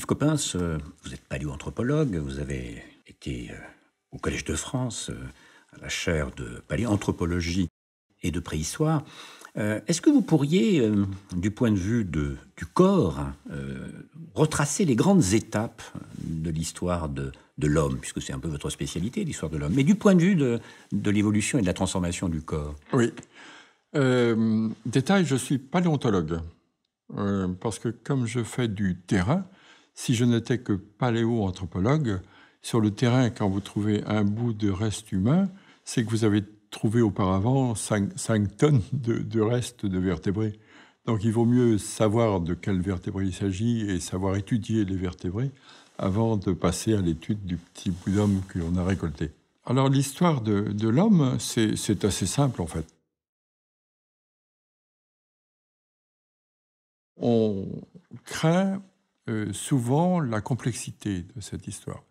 Yves Coppens, euh, vous êtes paléoanthropologue, vous avez été euh, au Collège de France, euh, à la chaire de paléanthropologie et de préhistoire. Est-ce que vous pourriez, du point de vue du corps, hein, retracer les grandes étapes de l'histoire de, l'homme, puisque c'est un peu votre spécialité, l'histoire de l'homme, mais du point de vue de, l'évolution et de la transformation du corps Oui. détail, je suis paléontologue, parce que comme je fais du terrain, si je n'étais que paléo-anthropologue, sur le terrain, quand vous trouvez un bout de reste humain, c'est que vous avez trouvé auparavant 5, tonnes de, restes de vertébrés. Donc il vaut mieux savoir de quel vertébrés il s'agit et savoir étudier les vertébrés avant de passer à l'étude du petit bout d'homme que l'on a récolté. Alors l'histoire de, de l'homme, c'est assez simple en fait. On craint euh, souvent la complexité de cette histoire.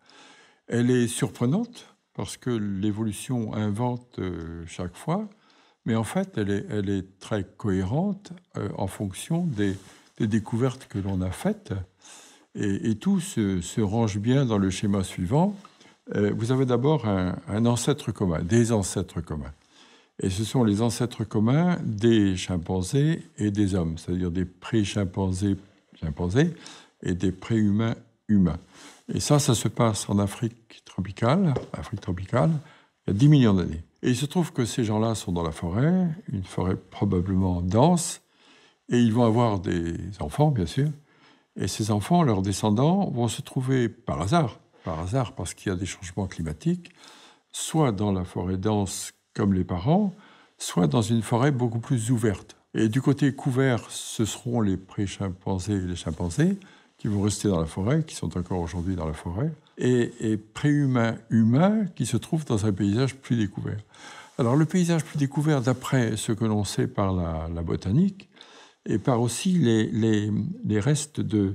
Elle est surprenante parce que l'évolution invente euh, chaque fois, mais en fait, elle est, très cohérente euh, en fonction des, découvertes que l'on a faites. Et, tout se, range bien dans le schéma suivant. vous avez d'abord un, un ancêtre commun, des ancêtres communs. Et ce sont les ancêtres communs des chimpanzés et des hommes, c'est-à-dire des pré-chimpanzés chimpanzés, et des préhumains humains. Et ça, ça se passe en Afrique tropicale, Afrique tropicale, il y a 10 millions d'années. Et il se trouve que ces gens-là sont dans la forêt, une forêt probablement dense, et ils vont avoir des enfants, bien sûr. Et ces enfants, leurs descendants, vont se trouver par hasard, par hasard, parce qu'il y a des changements climatiques, soit dans la forêt dense comme les parents, soit dans une forêt beaucoup plus ouverte. Et du côté couvert, ce seront les pré-chimpanzés et les chimpanzés qui vont rester dans la forêt, qui sont encore aujourd'hui dans la forêt, et, préhumains humains qui se trouvent dans un paysage plus découvert. Alors le paysage plus découvert, d'après ce que l'on sait par la, botanique, et par aussi les, restes de,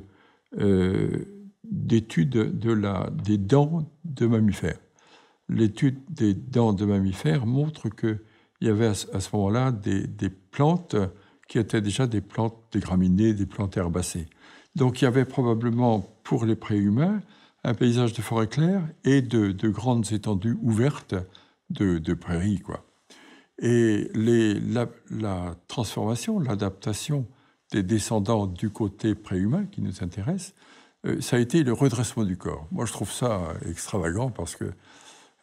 euh, d'études de la, des dents de mammifères. L'étude des dents de mammifères montre qu'il y avait à, ce moment-là des, des plantes qui étaient déjà des plantes, des graminées, des plantes herbacées. Donc il y avait probablement pour les préhumains un paysage de forêt claire et de, grandes étendues ouvertes de, prairies. Quoi. Et la, transformation, l'adaptation des descendants du côté préhumain qui nous intéresse, euh, ça a été le redressement du corps. Moi je trouve ça extravagant parce que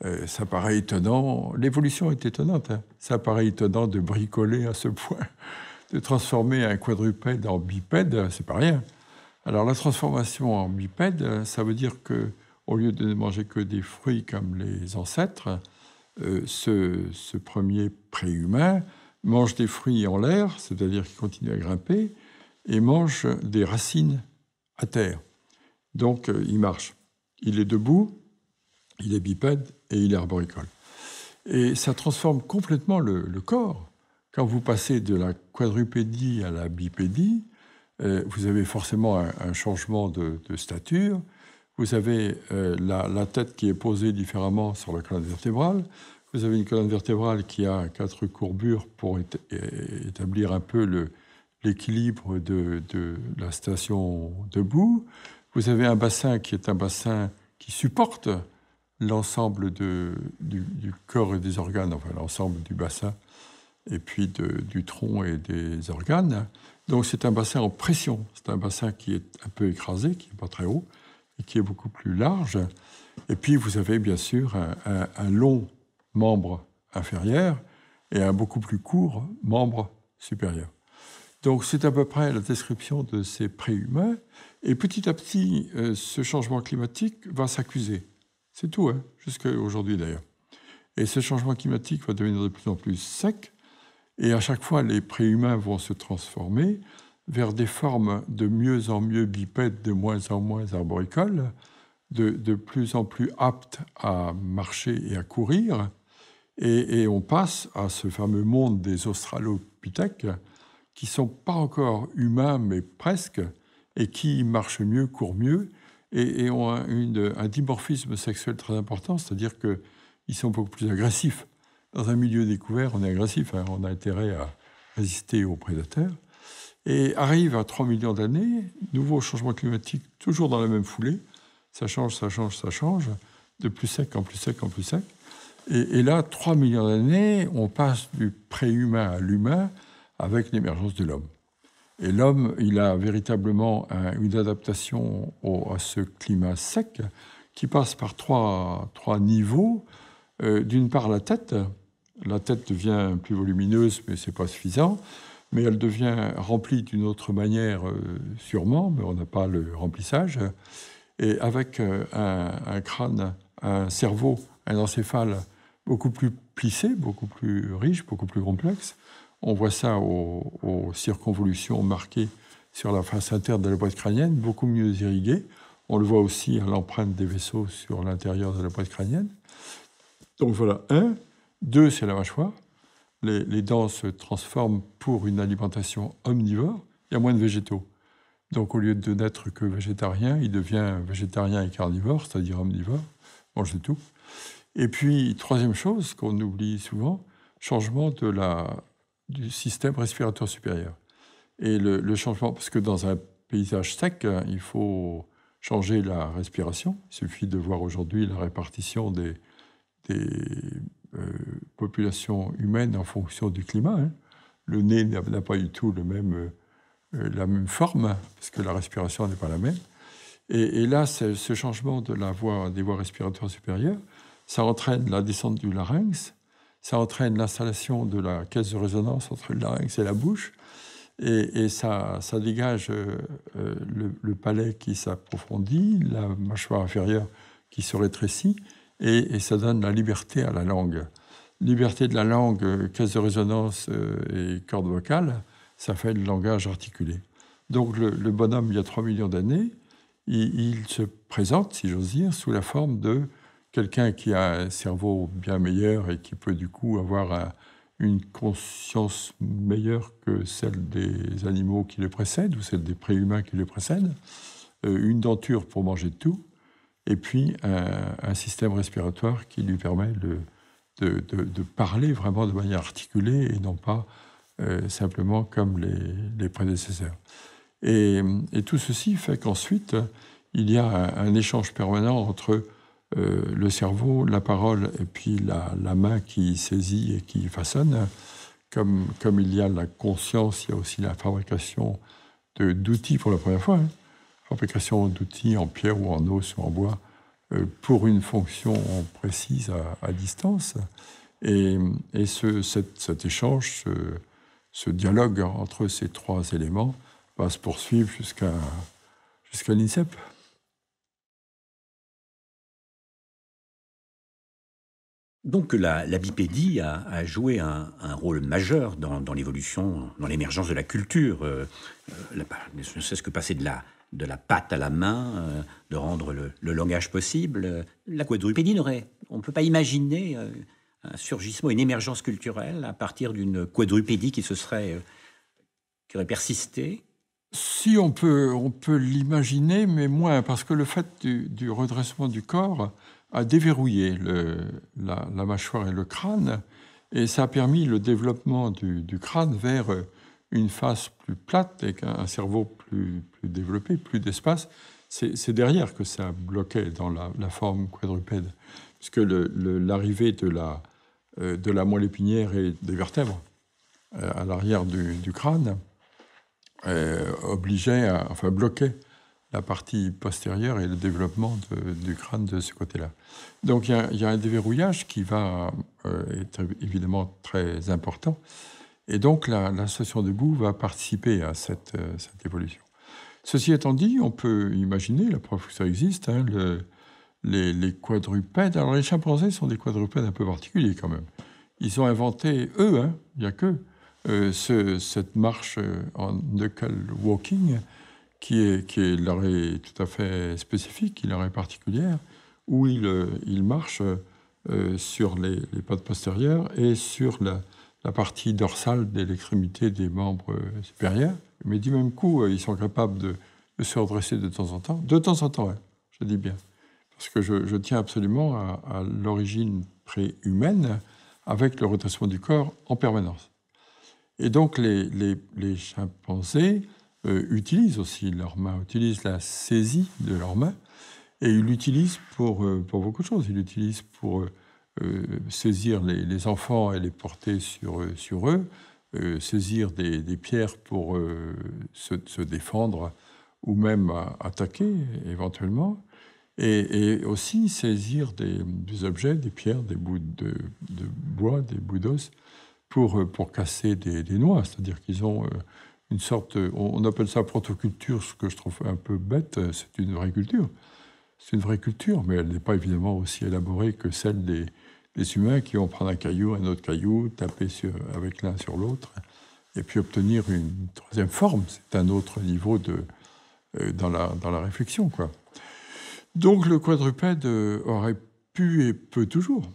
euh, ça paraît étonnant. L'évolution est étonnante. Hein. Ça paraît étonnant de bricoler à ce point, de transformer un quadrupède en bipède, c'est pas rien. Alors la transformation en bipède, euh, ça veut dire que au lieu de ne manger que des fruits comme les ancêtres, euh, ce, premier préhumain mange des fruits en l'air, c'est-à-dire qu'il continue à grimper, et mange des racines à terre. Donc euh, il marche. Il est debout, il est bipède et il est arboricole. Et ça transforme complètement le corps. Quand vous passez de la quadrupédie à la bipédie, euh, vous avez forcément un, changement de, stature, vous avez euh, la, tête qui est posée différemment sur la colonne vertébrale, vous avez une colonne vertébrale qui a quatre courbures pour établir un peu l'équilibre de, la station debout. Vous avez un bassin qui est un bassin qui supporte l'ensemble du, corps et des organes, enfin l'ensemble du bassin, et puis du tronc et des organes. Donc c'est un bassin en pression. C'est un bassin qui est un peu écrasé, qui n'est pas très haut, et qui est beaucoup plus large. Et puis vous avez bien sûr un, long membre inférieur et un beaucoup plus court membre supérieur. Donc c'est à peu près la description de ces préhumains. Et petit à petit, euh, ce changement climatique va s'accuser. C'est tout, hein, jusqu'à aujourd'hui d'ailleurs. Et ce changement climatique va devenir de plus en plus sec, et à chaque fois, les préhumains vont se transformer vers des formes de mieux en mieux bipèdes, de moins en moins arboricoles, de, plus en plus aptes à marcher et à courir. Et, on passe à ce fameux monde des australopithèques qui sont pas encore humains, mais presque, et qui marchent mieux, courent mieux, et, ont un dimorphisme sexuel très important, c'est-à-dire qu'ils sont beaucoup plus agressifs dans un milieu découvert, on est agressif, hein. on a intérêt à résister aux prédateurs. Et arrive à 3 millions d'années, nouveau changement climatique, toujours dans la même foulée. Ça change, ça change, ça change, de plus sec en plus sec en plus sec. Et, là, 3 millions d'années, on passe du préhumain à l'humain avec l'émergence de l'homme. Et l'homme, il a véritablement une adaptation à ce climat sec qui passe par trois, trois niveaux. Euh, d'une part, la tête, la tête devient plus volumineuse, mais ce n'est pas suffisant. Mais elle devient remplie d'une autre manière, euh, sûrement, mais on n'a pas le remplissage. Et avec euh, un, crâne, un cerveau, un encéphale beaucoup plus plissé, beaucoup plus riche, beaucoup plus complexe. On voit ça aux, circonvolutions marquées sur la face interne de la boîte crânienne, beaucoup mieux irriguée. On le voit aussi à l'empreinte des vaisseaux sur l'intérieur de la boîte crânienne. Donc voilà, un, deux, c'est la mâchoire. Les, dents se transforment pour une alimentation omnivore. Il y a moins de végétaux. Donc, au lieu de n'être que végétarien, il devient végétarien et carnivore, c'est-à-dire omnivore, mange de tout. Et puis, troisième chose qu'on oublie souvent, changement de la, du système respiratoire supérieur. Et le, changement, parce que dans un paysage sec, il faut changer la respiration. Il suffit de voir aujourd'hui la répartition des euh, population humaine en fonction du climat. Hein. Le nez n'a pas du tout euh, euh, la même forme, parce que la respiration n'est pas la même. Et, là, ce changement de la voie, des voies respiratoires supérieures, ça entraîne la descente du larynx, ça entraîne l'installation de la caisse de résonance entre le larynx et la bouche, et, ça, dégage le, palais qui s'approfondit, la mâchoire inférieure qui se rétrécit, et, ça donne la liberté à la langue. Liberté de la langue, euh, caisse de résonance euh, et corde vocale, ça fait le langage articulé. Donc le, bonhomme, il y a 3 millions d'années, il, se présente, si j'ose dire, sous la forme de quelqu'un qui a un cerveau bien meilleur et qui peut du coup avoir une conscience meilleure que celle des animaux qui le précèdent ou celle des préhumains qui le précèdent, euh, une denture pour manger de tout, et puis euh, un, système respiratoire qui lui permet de, parler vraiment de manière articulée et non pas euh, simplement comme les, prédécesseurs. Et, tout ceci fait qu'ensuite, il y a un, échange permanent entre euh, le cerveau, la parole et puis la, main qui saisit et qui façonne. Comme, il y a la conscience, il y a aussi la fabrication d'outils pour la première fois. Hein fabrication d'outils en pierre ou en os ou en bois euh, pour une fonction précise à, distance. Et, et ce, cet, échange, ce, dialogue entre ces trois éléments va se poursuivre jusqu'à jusqu'à l'INSEP. Donc la, bipédie a, joué un, rôle majeur dans, l'évolution, dans l'émergence de la culture, euh, euh ne sais ce que passer de la, de la patte à la main, euh, de rendre le, langage possible. La quadrupédie n'aurait. On ne peut pas imaginer euh, un surgissement, une émergence culturelle à partir d'une quadrupédie qui se serait. Euh, qui aurait persisté. Si on peut, on peut l'imaginer, mais moins, parce que le fait du, redressement du corps a déverrouillé la, mâchoire et le crâne, et ça a permis le développement du crâne vers une face plus plate, avec un cerveau plus, développé, plus d'espace, c'est derrière que ça bloquait dans la, forme quadrupède, puisque l'arrivée euh, de, la, moelle épinière et des vertèbres euh, à l'arrière du, crâne euh, obligeait, à, enfin bloquait la partie postérieure et le développement du crâne de ce côté-là. Donc il y, a un déverrouillage qui va être évidemment très important. Et donc l'association Debout va participer à euh, cette, évolution. Ceci étant dit, on peut imaginer, la preuve que ça existe, hein, les, quadrupèdes. Alors les chimpanzés sont des quadrupèdes un peu particuliers quand même. Ils ont inventé, eux, hein, il n'y a qu'eux, euh, cette marche euh, en knuckle walking qui, est, qui est, leur est tout à fait spécifique, qui leur est particulière, où ils, marchent sur les, les pattes postérieures et sur la, la partie dorsale de l'extrémité des membres supérieurs. Mais du même coup, euh, ils sont capables de, se redresser de temps en temps. De temps en temps, je dis bien. Parce que je, tiens absolument à, l'origine préhumaine avec le redressement du corps en permanence. Et donc les, chimpanzés euh, utilisent aussi leurs mains, utilisent la saisie de leurs mains, et ils l'utilisent pour, euh, beaucoup de choses. Ils l'utilisent pour euh, saisir les, enfants et les porter sur, euh, sur eux, euh, saisir des, pierres pour se, défendre ou même attaquer éventuellement. Et, aussi saisir des, objets, des pierres, des bouts de, bois, des bouts d'os, pour, pour casser des, des noix. C'est-à-dire qu'ils ont une sorte, on appelle ça protoculture, ce que je trouve un peu bête, c'est une vraie culture. C'est une vraie culture, mais elle n'est pas évidemment aussi élaborée que celle des, les humains qui vont prendre un caillou, un autre caillou, taper avec l'un sur l'autre, et puis obtenir une troisième forme. C'est un autre niveau de, euh, dans, la, dans la réflexion. Quoi. Donc le quadrupède euh, aurait pu et peut toujours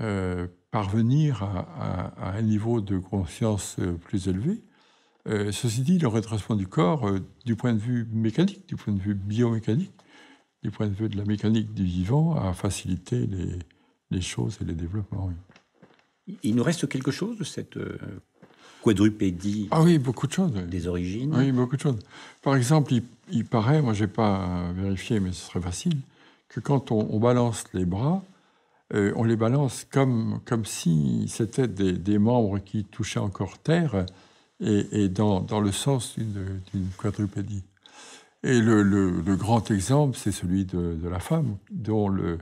euh, parvenir à, un niveau de conscience plus élevé. ceci dit, le redressement du corps, du point de vue mécanique, du point de vue biomécanique, du point de vue de la mécanique du vivant, a facilité les, les choses et les développements. Il nous reste quelque chose de cette euh, quadrupédie Ah oui, beaucoup de choses. Des origines Oui, beaucoup de choses. Par exemple, il, paraît, moi je n'ai pas vérifié, mais ce serait facile, que quand on, balance les bras, euh, on les balance comme, comme si c'était des, membres qui touchaient encore terre et, dans, dans, le sens d'une quadrupédie. Et le, grand exemple, c'est celui de, la femme, dont le,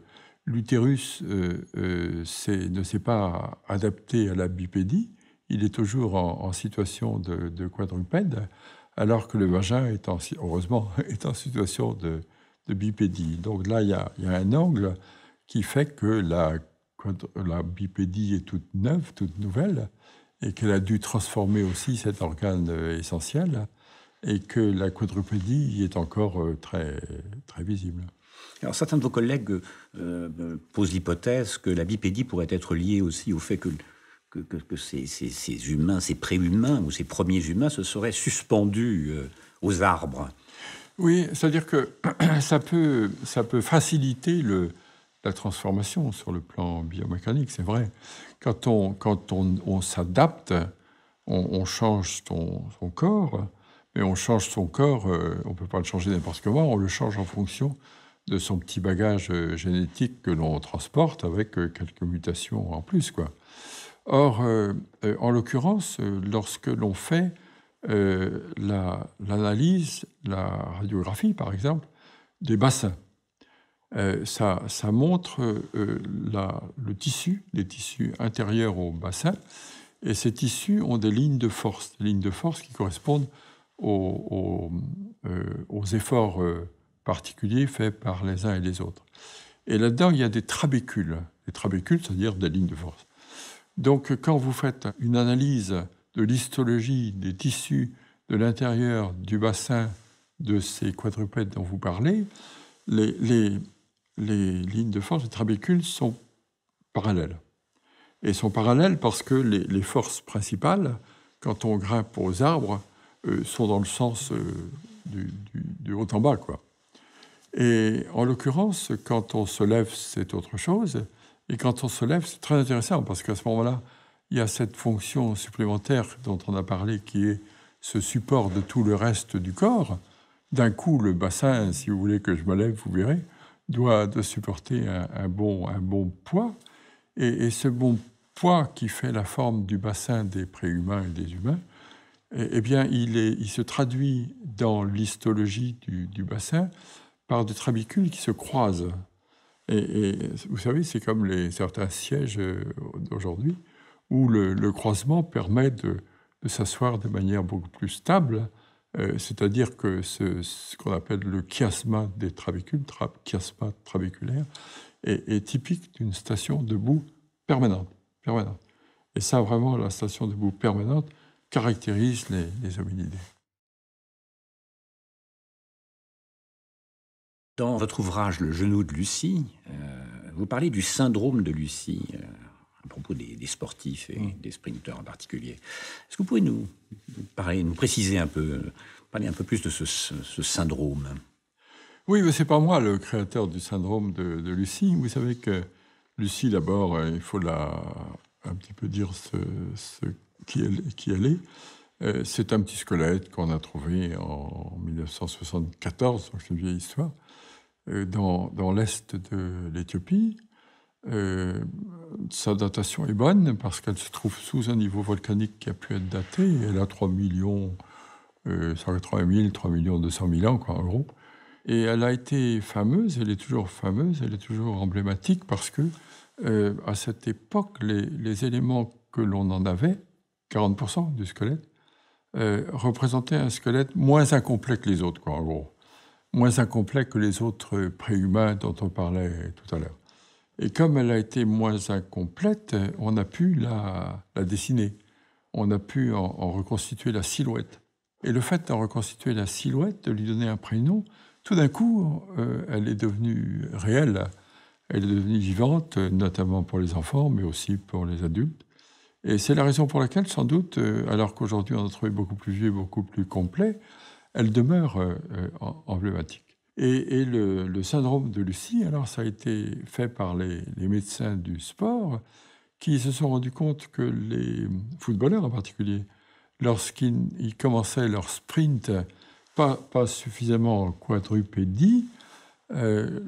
l'utérus euh, euh, ne s'est pas adapté à la bipédie, il est toujours en, situation de, quadrupède, alors que le vagin, heureusement, est en situation de, bipédie. Donc là, il y, a, un angle qui fait que la, la bipédie est toute neuve, toute nouvelle, et qu'elle a dû transformer aussi cet organe euh, essentiel, et que la quadrupédie est encore très, très visible. Alors certains de vos collègues euh, posent l'hypothèse que la bipédie pourrait être liée aussi au fait que, que, ces, humains, ces préhumains ou ces premiers humains se seraient suspendus euh, aux arbres. Oui, c'est-à-dire que ça peut, ça peut faciliter la transformation sur le plan biomécanique, c'est vrai. Quand on, quand on, on s'adapte, on, change son, corps, mais on change son corps, euh, on ne peut pas le changer n'importe comment, on le change en fonction de son petit bagage euh, génétique que l'on transporte avec euh, quelques mutations en plus. Quoi. Or, euh, en l'occurrence, lorsque l'on fait l'analyse, la, radiographie par exemple, des bassins, ça, ça, montre la, le tissu, les tissus intérieurs au bassin, et ces tissus ont des lignes de force, des lignes de force qui correspondent aux, aux, aux efforts particulier fait par les uns et les autres. Et là-dedans, il y a des trabécules. Les trabécules, c'est-à-dire des lignes de force. Donc, quand vous faites une analyse de l'histologie des tissus de l'intérieur du bassin de ces quadrupèdes dont vous parlez, les, les, lignes de force, les trabécules sont parallèles. Et sont parallèles parce que les, forces principales, quand on grimpe aux arbres, euh, sont dans le sens euh, du, du haut en bas, quoi. Et en l'occurrence, quand on se lève, c'est autre chose. Et quand on se lève, c'est très intéressant parce qu'à ce moment-là, il y a cette fonction supplémentaire dont on a parlé qui est ce support de tout le reste du corps. D'un coup, le bassin, si vous voulez que je me lève, vous verrez, doit supporter un, bon, un bon poids. Et, ce bon poids qui fait la forme du bassin des préhumains et des humains, eh, eh bien, il, se traduit dans l'histologie du bassin par des trabicules qui se croisent. Et, vous savez, c'est comme les, certains sièges euh, d'aujourd'hui, où le, croisement permet de, s'asseoir de manière beaucoup plus stable, euh, c'est-à-dire que ce, qu'on appelle le chiasma des trabicules, chiasma trabiculaire, est, typique d'une station debout permanente, permanente. Et ça, vraiment, la station debout permanente caractérise les, les hominidés. Dans votre ouvrage Le genou de Lucie, euh, vous parlez du syndrome de Lucie euh, à propos des, sportifs et mm. des sprinteurs en particulier. Est-ce que vous pouvez nous, nous préciser un peu, parler un peu plus de ce, syndrome Oui, mais c'est pas moi le créateur du syndrome de, Lucie. Vous savez que Lucie, d'abord, euh, il faut la, un petit peu dire ce, qui, elle, qui est. c'est un petit squelette qu'on a trouvé en 1974, donc c'est une vieille histoire. Euh, dans, l'est de l'Éthiopie. Euh, sa datation est bonne parce qu'elle se trouve sous un niveau volcanique qui a pu être daté. elle a 3 millions, euh, 180 000, 3 millions 200 000 ans, quoi, en gros. Et elle a été fameuse, elle est toujours fameuse, elle est toujours emblématique parce que euh, à cette époque, les, éléments que l'on en avait, 40% du squelette, représentaient un squelette moins incomplet que les autres, quoi, en gros moins incomplet que les autres préhumains dont on parlait tout à l'heure. Et comme elle a été moins incomplète, on a pu la, dessiner, on a pu en, reconstituer la silhouette. Et le fait d'en reconstituer la silhouette, de lui donner un prénom, tout d'un coup, euh, elle est devenue réelle, elle est devenue vivante, notamment pour les enfants, mais aussi pour les adultes. Et c'est la raison pour laquelle, sans doute, euh, alors qu'aujourd'hui on a trouvé beaucoup plus vieux, beaucoup plus complet, elle demeure euh, euh, emblématique. Et, le, syndrome de Lucie, alors ça a été fait par les, médecins du sport qui se sont rendus compte que les footballeurs en particulier, lorsqu'ils commençaient leur sprint, pas, pas suffisamment quadrupédie, euh,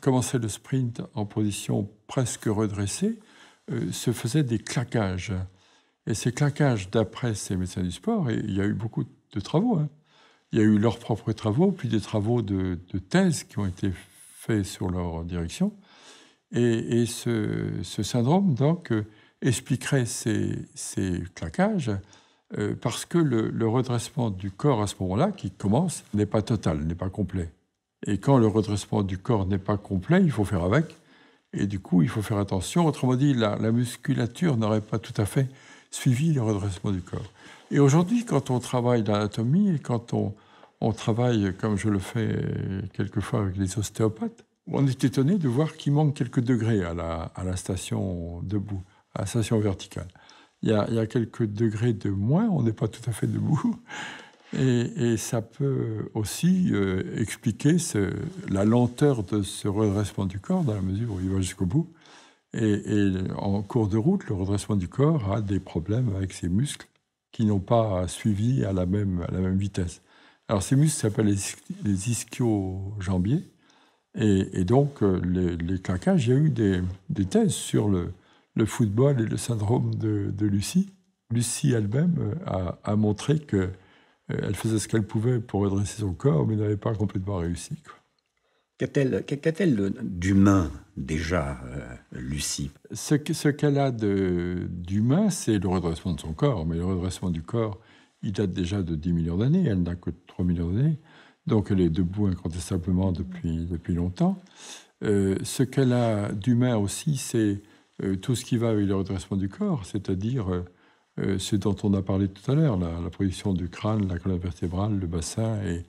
commençaient le sprint en position presque redressée, se faisaient des claquages. Et ces claquages, d'après ces médecins du sport, et il y a eu beaucoup de travaux, hein, il y a eu leurs propres travaux, puis des travaux de, thèse qui ont été faits sur leur direction. Et, ce, syndrome, donc, euh, expliquerait ces, claquages euh, parce que le, redressement du corps à ce moment-là, qui commence, n'est pas total, n'est pas complet. Et quand le redressement du corps n'est pas complet, il faut faire avec. Et du coup, il faut faire attention. Autrement dit, la musculature n'aurait pas tout à fait suivi le redressement du corps. Et aujourd'hui, quand on travaille l'anatomie et quand on, travaille, comme je le fais quelquefois avec les ostéopathes, on est étonné de voir qu'il manque quelques degrés à la, station debout, à la station verticale. Il y a, quelques degrés de moins, on n'est pas tout à fait debout. Et, ça peut aussi euh, expliquer la lenteur de ce redressement du corps, dans la mesure où il va jusqu'au bout. et en cours de route, le redressement du corps a des problèmes avec ses muscles qui n'ont pas suivi à la même, à la même vitesse. Alors ces muscles s'appellent les ischio-jambiers. Et, donc euh, les, les claquages, il y a eu des, thèses sur le, football et le syndrome de, Lucie. Lucie elle-même euh, a, a, montré qu'elle euh, faisait ce qu'elle pouvait pour redresser son corps, mais n'avait pas complètement réussi. Quoi. Qu'a-t-elle d'humain déjà, euh, Lucie Ce, qu'elle a d'humain, c'est le redressement de son corps. Mais le redressement du corps, il date déjà de 10 millions d'années. Elle n'a que 3 millions d'années. Donc elle est debout incontestablement depuis, depuis longtemps. Euh, ce qu'elle a d'humain aussi, c'est euh, tout ce qui va avec le redressement du corps, c'est-à-dire ce dont on a parlé tout à l'heure, la, production du crâne, la colonne vertébrale, le bassin et,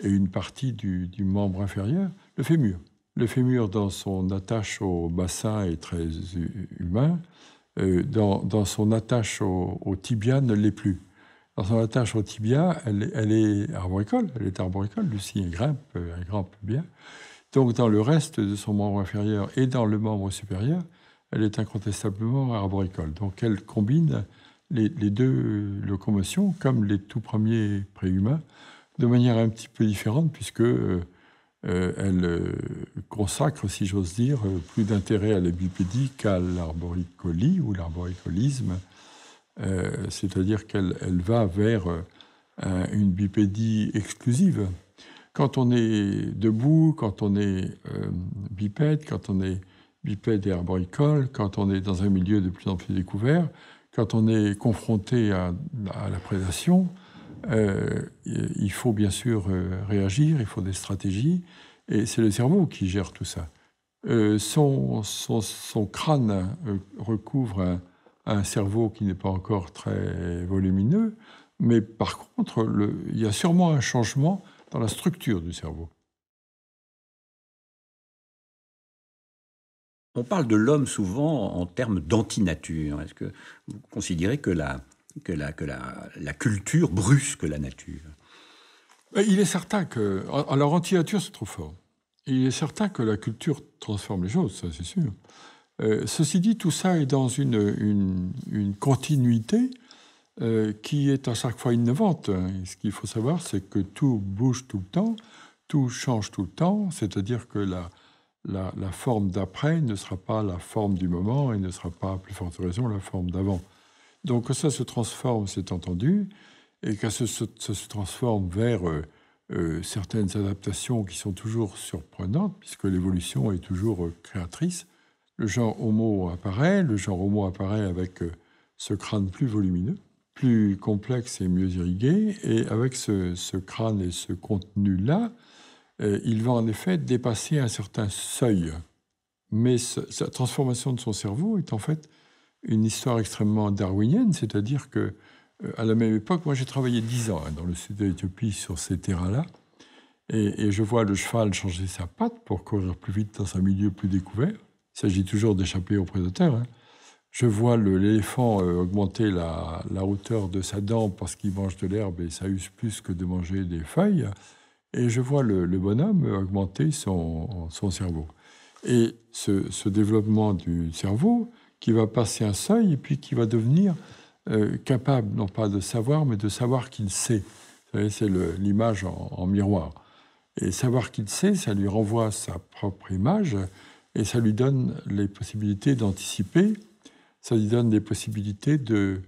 une partie du membre inférieur. Le fémur. Le fémur, dans son attache au bassin, est très humain. Euh, dans, son attache au, au tibia, ne l'est plus. Dans son attache au tibia, elle, est arboricole. Elle est arboricole, Lucie, elle grimpe, elle grimpe bien. Donc, dans le reste de son membre inférieur et dans le membre supérieur, elle est incontestablement arboricole. Donc, elle combine les, les deux locomotions, comme les tout premiers préhumains, de manière un petit peu différente, puisque euh, euh, elle euh, consacre, si j'ose dire, euh, plus d'intérêt à la bipédie qu'à l'arboricolie ou l'arboricolisme, c'est-à-dire qu'elle va vers une bipédie exclusive. Quand on est debout, quand on est bipède, quand on est bipède et arboricole, quand on est dans un milieu de plus en plus découvert, quand on est confronté à la prédation, euh, il faut bien sûr euh, réagir, il faut des stratégies, et c'est le cerveau qui gère tout ça. Euh, son, crâne recouvre un, cerveau qui n'est pas encore très volumineux, mais par contre, il y a sûrement un changement dans la structure du cerveau. On parle de l'homme souvent en termes d'antinature. Est-ce que vous considérez que la, que, la, culture brusque la nature. Il est certain que. Alors, anti-nature, c'est trop fort. Il est certain que la culture transforme les choses, ça, c'est sûr. Euh, ceci dit, tout ça est dans une, continuité euh, qui est à chaque fois innovante. ce qu'il faut savoir, c'est que tout bouge tout le temps, tout change tout le temps, c'est-à-dire que la, forme d'après ne sera pas la forme du moment et ne sera pas, plus forte raison, la forme d'avant. Donc que ça se transforme, c'est entendu, et que ça se, transforme vers euh, euh, certaines adaptations qui sont toujours surprenantes, puisque l'évolution est toujours euh, créatrice. Le genre homo apparaît, le genre homo apparaît avec ce crâne plus volumineux, plus complexe et mieux irrigué, et avec ce, crâne et ce contenu-là, il va en effet dépasser un certain seuil. Mais sa transformation de son cerveau est en fait une histoire extrêmement darwinienne, c'est-à-dire que euh, à la même époque, moi j'ai travaillé dix ans hein, dans le sud de l'Éthiopie sur ces terrains-là, et, je vois le cheval changer sa patte pour courir plus vite dans un milieu plus découvert. Il s'agit toujours d'échapper aux prédateurs. Hein. Je vois l'éléphant euh, augmenter la, hauteur de sa dent parce qu'il mange de l'herbe et ça use plus que de manger des feuilles. Et je vois le, bonhomme augmenter son, cerveau. Et ce développement du cerveau, qui va passer un seuil et puis qui va devenir euh, capable, non pas de savoir, mais de savoir qu'il sait. Vous savez, c'est l'image en, miroir. Et savoir qu'il sait, ça lui renvoie sa propre image et ça lui donne les possibilités d'anticiper, ça lui donne des possibilités de,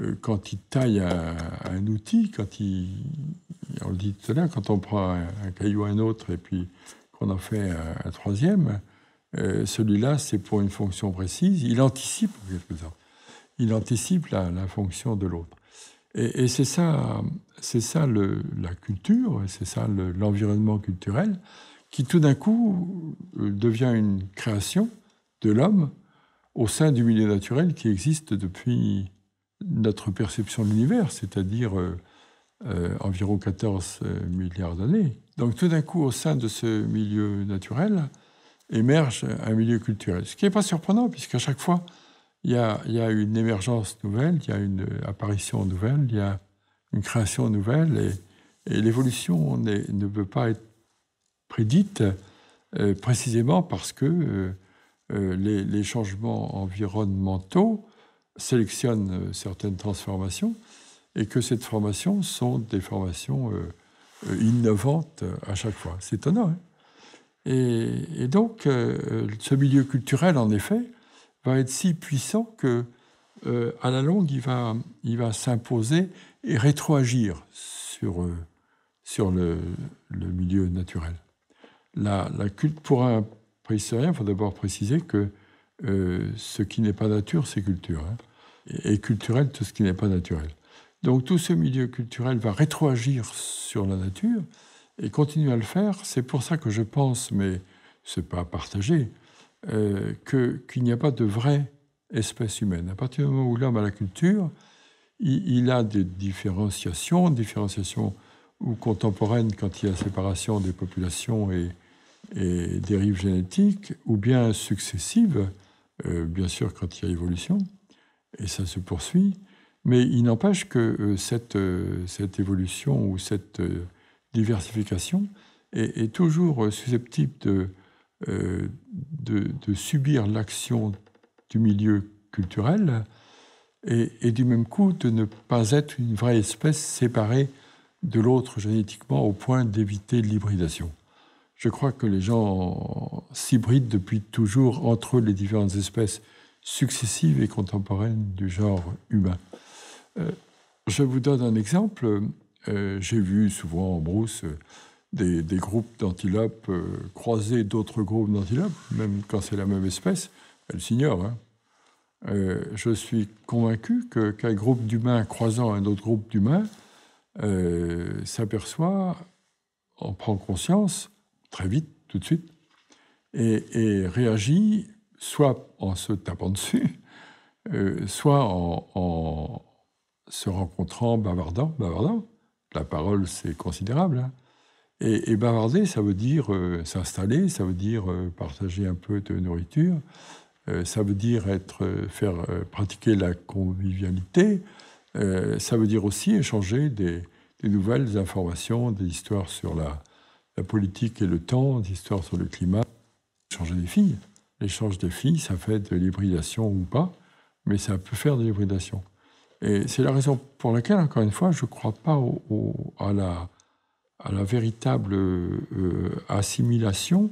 euh, quand il taille un, outil, quand il, on le dit tout à l'heure, quand on prend un, caillou à un autre et puis qu'on en fait un troisième, euh, celui-là, c'est pour une fonction précise. Il anticipe, quelque sorte. Il anticipe la, fonction de l'autre. Et, c'est ça, c'est ça la culture, c'est ça l'environnement culturel, qui tout d'un coup euh, devient une création de l'homme au sein du milieu naturel qui existe depuis notre perception de l'univers, c'est-à-dire euh, environ 14 milliards d'années. Donc tout d'un coup, au sein de ce milieu naturel, émerge un milieu culturel. Ce qui n'est pas surprenant, puisqu'à chaque fois, il y, a, une émergence nouvelle, il y a une apparition nouvelle, il y a une création nouvelle, et, l'évolution ne peut pas être prédite euh, précisément parce que euh, euh, les, les, changements environnementaux sélectionnent certaines transformations et que ces transformations sont des formations innovantes à chaque fois. C'est étonnant. Hein. Et, donc, euh, ce milieu culturel, en effet, va être si puissant que, euh, à la longue, il va, il va s'imposer et rétroagir sur, euh, sur le, milieu naturel. La, pour un préhistorien, il faut d'abord préciser que ce qui n'est pas nature, c'est culture. Hein, et culturel, tout ce qui n'est pas naturel. Donc tout ce milieu culturel va rétroagir sur la nature, et continue à le faire. C'est pour ça que je pense, mais c'est pas partagé, euh, que qu'il n'y a pas de vraie espèce humaine. À partir du moment où l'homme a la culture, il, a des différenciations, différenciations ou contemporaines quand il y a séparation des populations et, dérives génétiques, ou bien successives, euh, bien sûr quand il y a évolution, et ça se poursuit. Mais il n'empêche que euh, cette, cette évolution ou cette diversification est, est toujours euh, susceptible euh, de, de, subir l'action du milieu culturel et, du même coup de ne pas être une vraie espèce séparée de l'autre génétiquement au point d'éviter l'hybridation. Je crois que les gens s'hybrident depuis toujours entre les différentes espèces successives et contemporaines du genre humain. Euh, je vous donne un exemple. Euh, j'ai vu souvent en brousse euh, des, groupes d'antilopes euh, croiser d'autres groupes d'antilopes, même quand c'est la même espèce, elles s'ignorent. Hein. je suis convaincu qu'un groupe d'humains croisant un autre groupe d'humains s'aperçoit, en prend conscience très vite, tout de suite, et, réagit soit en se tapant dessus, soit en, en, se rencontrant, bavardant, bavardant la parole, c'est considérable. Hein. Et, bavarder, ça veut dire euh, s'installer, ça veut dire euh, partager un peu de nourriture, euh, ça veut dire être, faire pratiquer la convivialité, ça veut dire aussi échanger des, nouvelles informations, des histoires sur la politique et le temps, des histoires sur le climat, échanger des filles. L'échange des filles, ça fait de l'hybridation ou pas, mais ça peut faire de l'hybridation. Et c'est la raison pour laquelle, encore une fois, je ne crois pas à, la, véritable euh, assimilation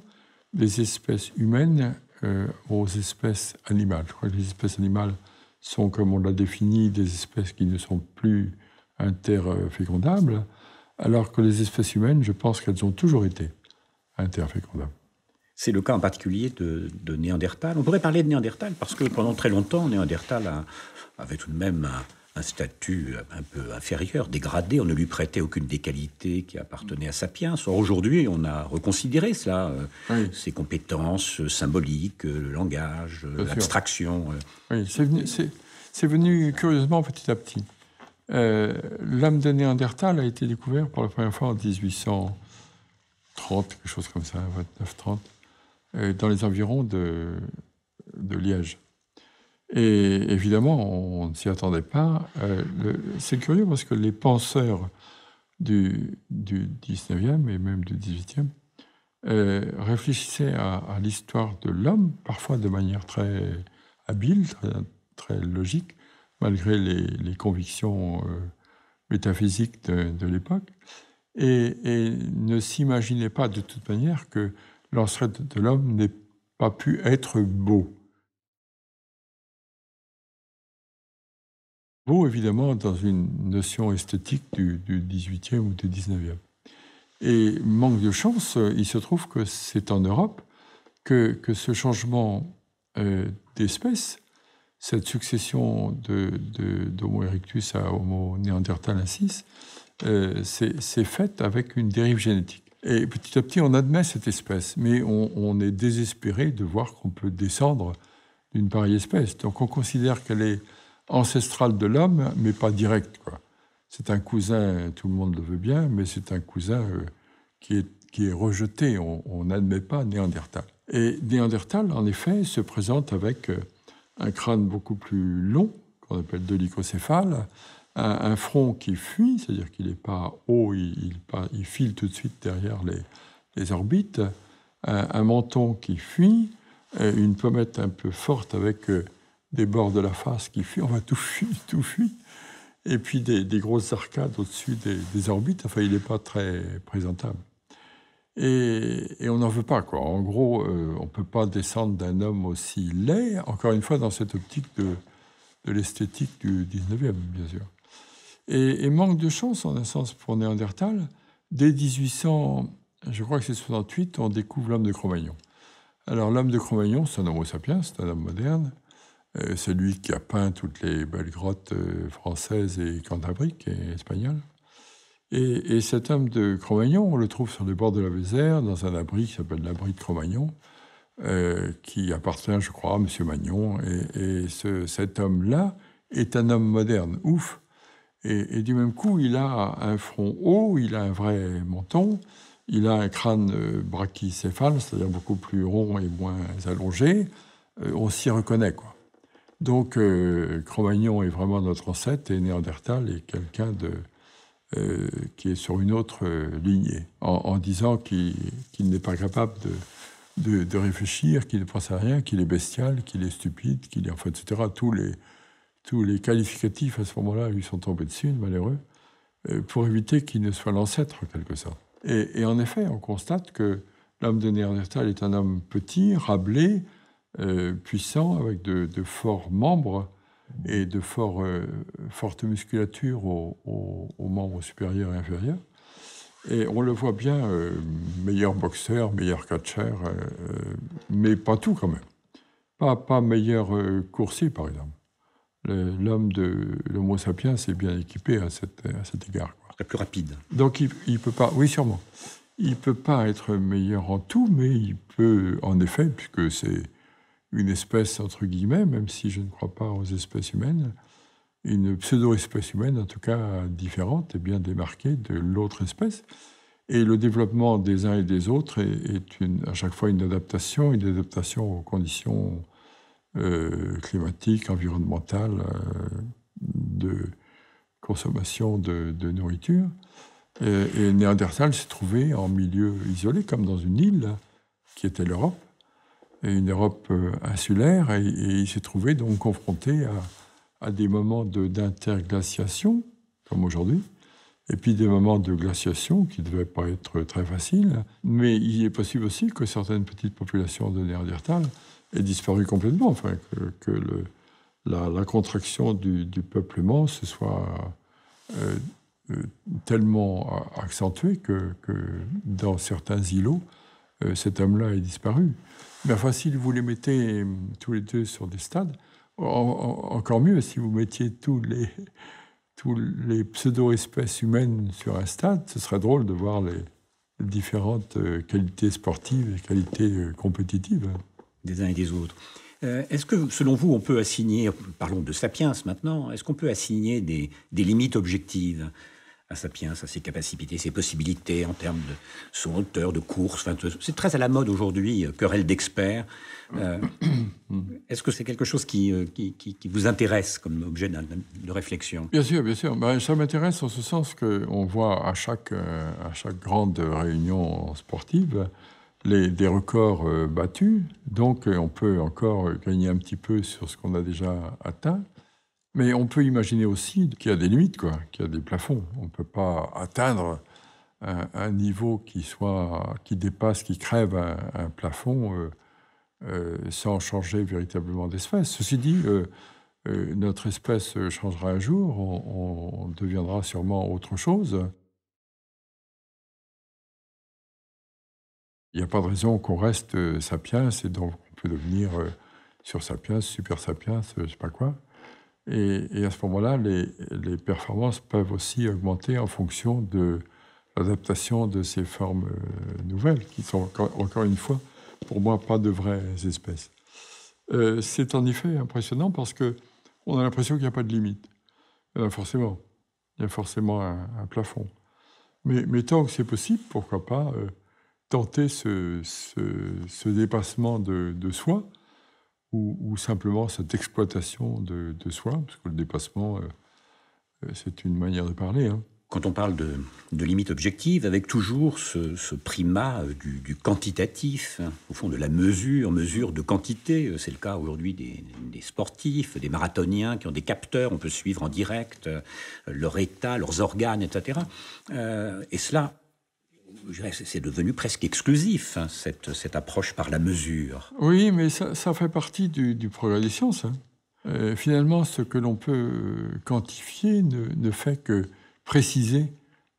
des espèces humaines euh, aux espèces animales. Je crois que les espèces animales sont, comme on l'a défini, des espèces qui ne sont plus interfécondables, alors que les espèces humaines, je pense qu'elles ont toujours été interfécondables. C'est le cas en particulier de, Néandertal. On pourrait parler de Néandertal parce que pendant très longtemps, Néandertal avait tout de même un statut un peu inférieur, dégradé. On ne lui prêtait aucune des qualités qui appartenaient à Sapiens. Aujourd'hui, on a reconsidéré cela, euh, ses compétences euh, symboliques, euh, le langage, l'abstraction. Oui, c'est venu, curieusement petit à petit. L'âme de Néandertal a été découvert pour la première fois en 1830, quelque chose comme ça, 30 dans les environs de Liège. Et évidemment, on ne s'y attendait pas. Euh, c'est curieux parce que les penseurs du, du 19e et même du 18e euh, réfléchissaient à, l'histoire de l'homme, parfois de manière très habile, très, logique, malgré les, convictions euh, métaphysiques de, l'époque, et, ne s'imaginaient pas de toute manière que l'ancêtre de l'homme n'ait pas pu être beau. Beau, évidemment, dans une notion esthétique du, du 18e ou du 19e. Et manque de chance, il se trouve que c'est en Europe que, que ce changement euh, d'espèce, cette succession d'Homo de, erectus à Homo neanderthalensis, euh, c'est faite avec une dérive génétique. Et petit à petit, on admet cette espèce, mais on est désespéré de voir qu'on peut descendre d'une pareille espèce. Donc on considère qu'elle est ancestral de l'homme, mais pas direct. C'est un cousin, tout le monde le veut bien, mais c'est un cousin euh, qui, est, qui, est, rejeté. On n'admet pas Néandertal. Et Néandertal, en effet, se présente avec euh, un crâne beaucoup plus long, qu'on appelle de un, front qui fuit, c'est-à-dire qu'il n'est pas haut, il, file tout de suite derrière les, les orbites, un, menton qui fuit, euh, une pommette un peu forte avec des bords de la face qui fuient, va tout fuit, tout fuit. Et puis des, grosses arcades au-dessus des, orbites, enfin il n'est pas très présentable. Et, on n'en veut pas, quoi. En gros, euh, on ne peut pas descendre d'un homme aussi laid, encore une fois dans cette optique de, l'esthétique du 19e, bien sûr. Et, et, manque de chance, en un sens, pour Néandertal. Dès 1800, je crois que c'est 68, on découvre l'homme de Cro-Magnon. Alors l'homme de Cro-Magnon, c'est un homo sapiens, c'est un homme moderne, euh, celui qui a peint toutes les belles grottes euh, françaises et cantabriques et espagnoles. Et, cet homme de Cro-Magnon, on le trouve sur le bord de la Vézère, dans un abri qui s'appelle l'abri de Cro-Magnon, euh, qui appartient, je crois, à M. Magnon. Et, cet homme-là est un homme moderne, ouf. Et, du même coup, il a un front haut, il a un vrai menton, il a un crâne brachycéphale, c'est-à-dire beaucoup plus rond et moins allongé. on s'y reconnaît, quoi. Donc, euh, Cro-Magnon est vraiment notre ancêtre et Néandertal est quelqu'un euh, qui est sur une autre euh, lignée, en, disant qu'il n'est pas capable de, de, réfléchir, qu'il ne pense à rien, qu'il est bestial, qu'il est stupide, qu'il est. Enfin, etc. Tous les, tous les qualificatifs à ce moment-là lui sont tombés dessus, malheureux, pour éviter qu'il ne soit l'ancêtre, en quelque sorte. Et, et, en effet, on constate que l'homme de Néandertal est un homme petit, rablé, euh, puissant, avec de, forts membres et de euh, fortes musculatures musculature aux, membres supérieurs et inférieurs. Et on le voit bien, euh, meilleur boxeur, meilleur catcheur, mais pas tout quand même. Pas, meilleur coursier, par exemple. L'homme de l'Homo sapiens est bien équipé à, à cet égard. Quoi. plus rapide. Donc il, il peut pas, oui sûrement, il peut pas être meilleur en tout, mais il peut, en effet, puisque c'est une espèce, entre guillemets, même si je ne crois pas aux espèces humaines, une pseudo-espèce humaine, en tout cas différente et bien démarquée de l'autre espèce. Et le développement des uns et des autres est, à chaque fois une adaptation, une adaptation aux conditions euh, climatiques, environnementales, euh, de consommation de, nourriture. Et, et Néandertal s'est trouvé en milieu isolé, comme dans une île, qui était l'Europe, une Europe euh, insulaire, et, il s'est trouvé donc confronté à, des moments d'interglaciation, comme aujourd'hui, et puis des moments de glaciation qui ne devaient pas être très faciles. Mais il est possible aussi que certaines petites populations de Néandertal aient disparu complètement, enfin, que, la, contraction du, peuplement se soit euh, euh, tellement accentuée que, dans certains îlots, euh, cet homme-là est disparu. Mais enfin, si vous les mettez euh, tous les deux sur des stades, encore mieux si vous mettiez tous les, les pseudo-espèces humaines sur un stade, ce serait drôle de voir les, différentes euh, qualités sportives et qualités compétitives. Hein. Des uns et des autres. est-ce que, selon vous, on peut assigner, parlons de Sapiens maintenant, est-ce qu'on peut assigner des, des limites objectives à Sapiens, à ses capacités, ses possibilités en termes de son hauteur, de course. c'est très à la mode aujourd'hui, euh, querelle d'experts. Euh, est-ce que c'est quelque chose qui, euh, qui, vous intéresse comme objet de réflexion Bien sûr, bien sûr. Ben, ça m'intéresse en ce sens qu'on voit à chaque, à chaque grande réunion sportive les, des records battus. Donc on peut encore gagner un petit peu sur ce qu'on a déjà atteint. Mais on peut imaginer aussi qu'il y a des limites, quoi, qu'il y a des plafonds. On ne peut pas atteindre un, niveau qui, dépasse, qui crève un, plafond euh, euh, sans changer véritablement d'espèce. Ceci dit, euh, notre espèce changera un jour, on, deviendra sûrement autre chose. Il n'y a pas de raison qu'on reste sapiens, et donc on peut devenir sur sapiens, super sapiens, je ne sais pas quoi. Et, à ce moment-là, les, performances peuvent aussi augmenter en fonction de l'adaptation de ces formes euh, nouvelles, qui sont encore, une fois, pour moi, pas de vraies espèces. Euh, c'est en effet impressionnant parce qu'on on a l'impression qu'il n'y a pas de limite. Il y en a forcément. Il y a forcément un, plafond. Mais, tant que c'est possible, pourquoi pas euh, tenter ce, dépassement de, de, soi ou, simplement cette exploitation de, soi, parce que le dépassement, euh, euh, c'est une manière de parler. Hein. Quand on parle de, limites objectives, avec toujours ce, primat euh, du, quantitatif, hein, au fond de la mesure, mesure de quantité, c'est le cas aujourd'hui des, sportifs, des marathoniens qui ont des capteurs, on peut suivre en direct leur état, leurs organes, etc. et cela c'est devenu presque exclusif, hein, cette, cette, approche par la mesure. Oui, mais ça, fait partie du, progrès des sciences. Hein. Euh, finalement, ce que l'on peut euh, quantifier ne, fait que préciser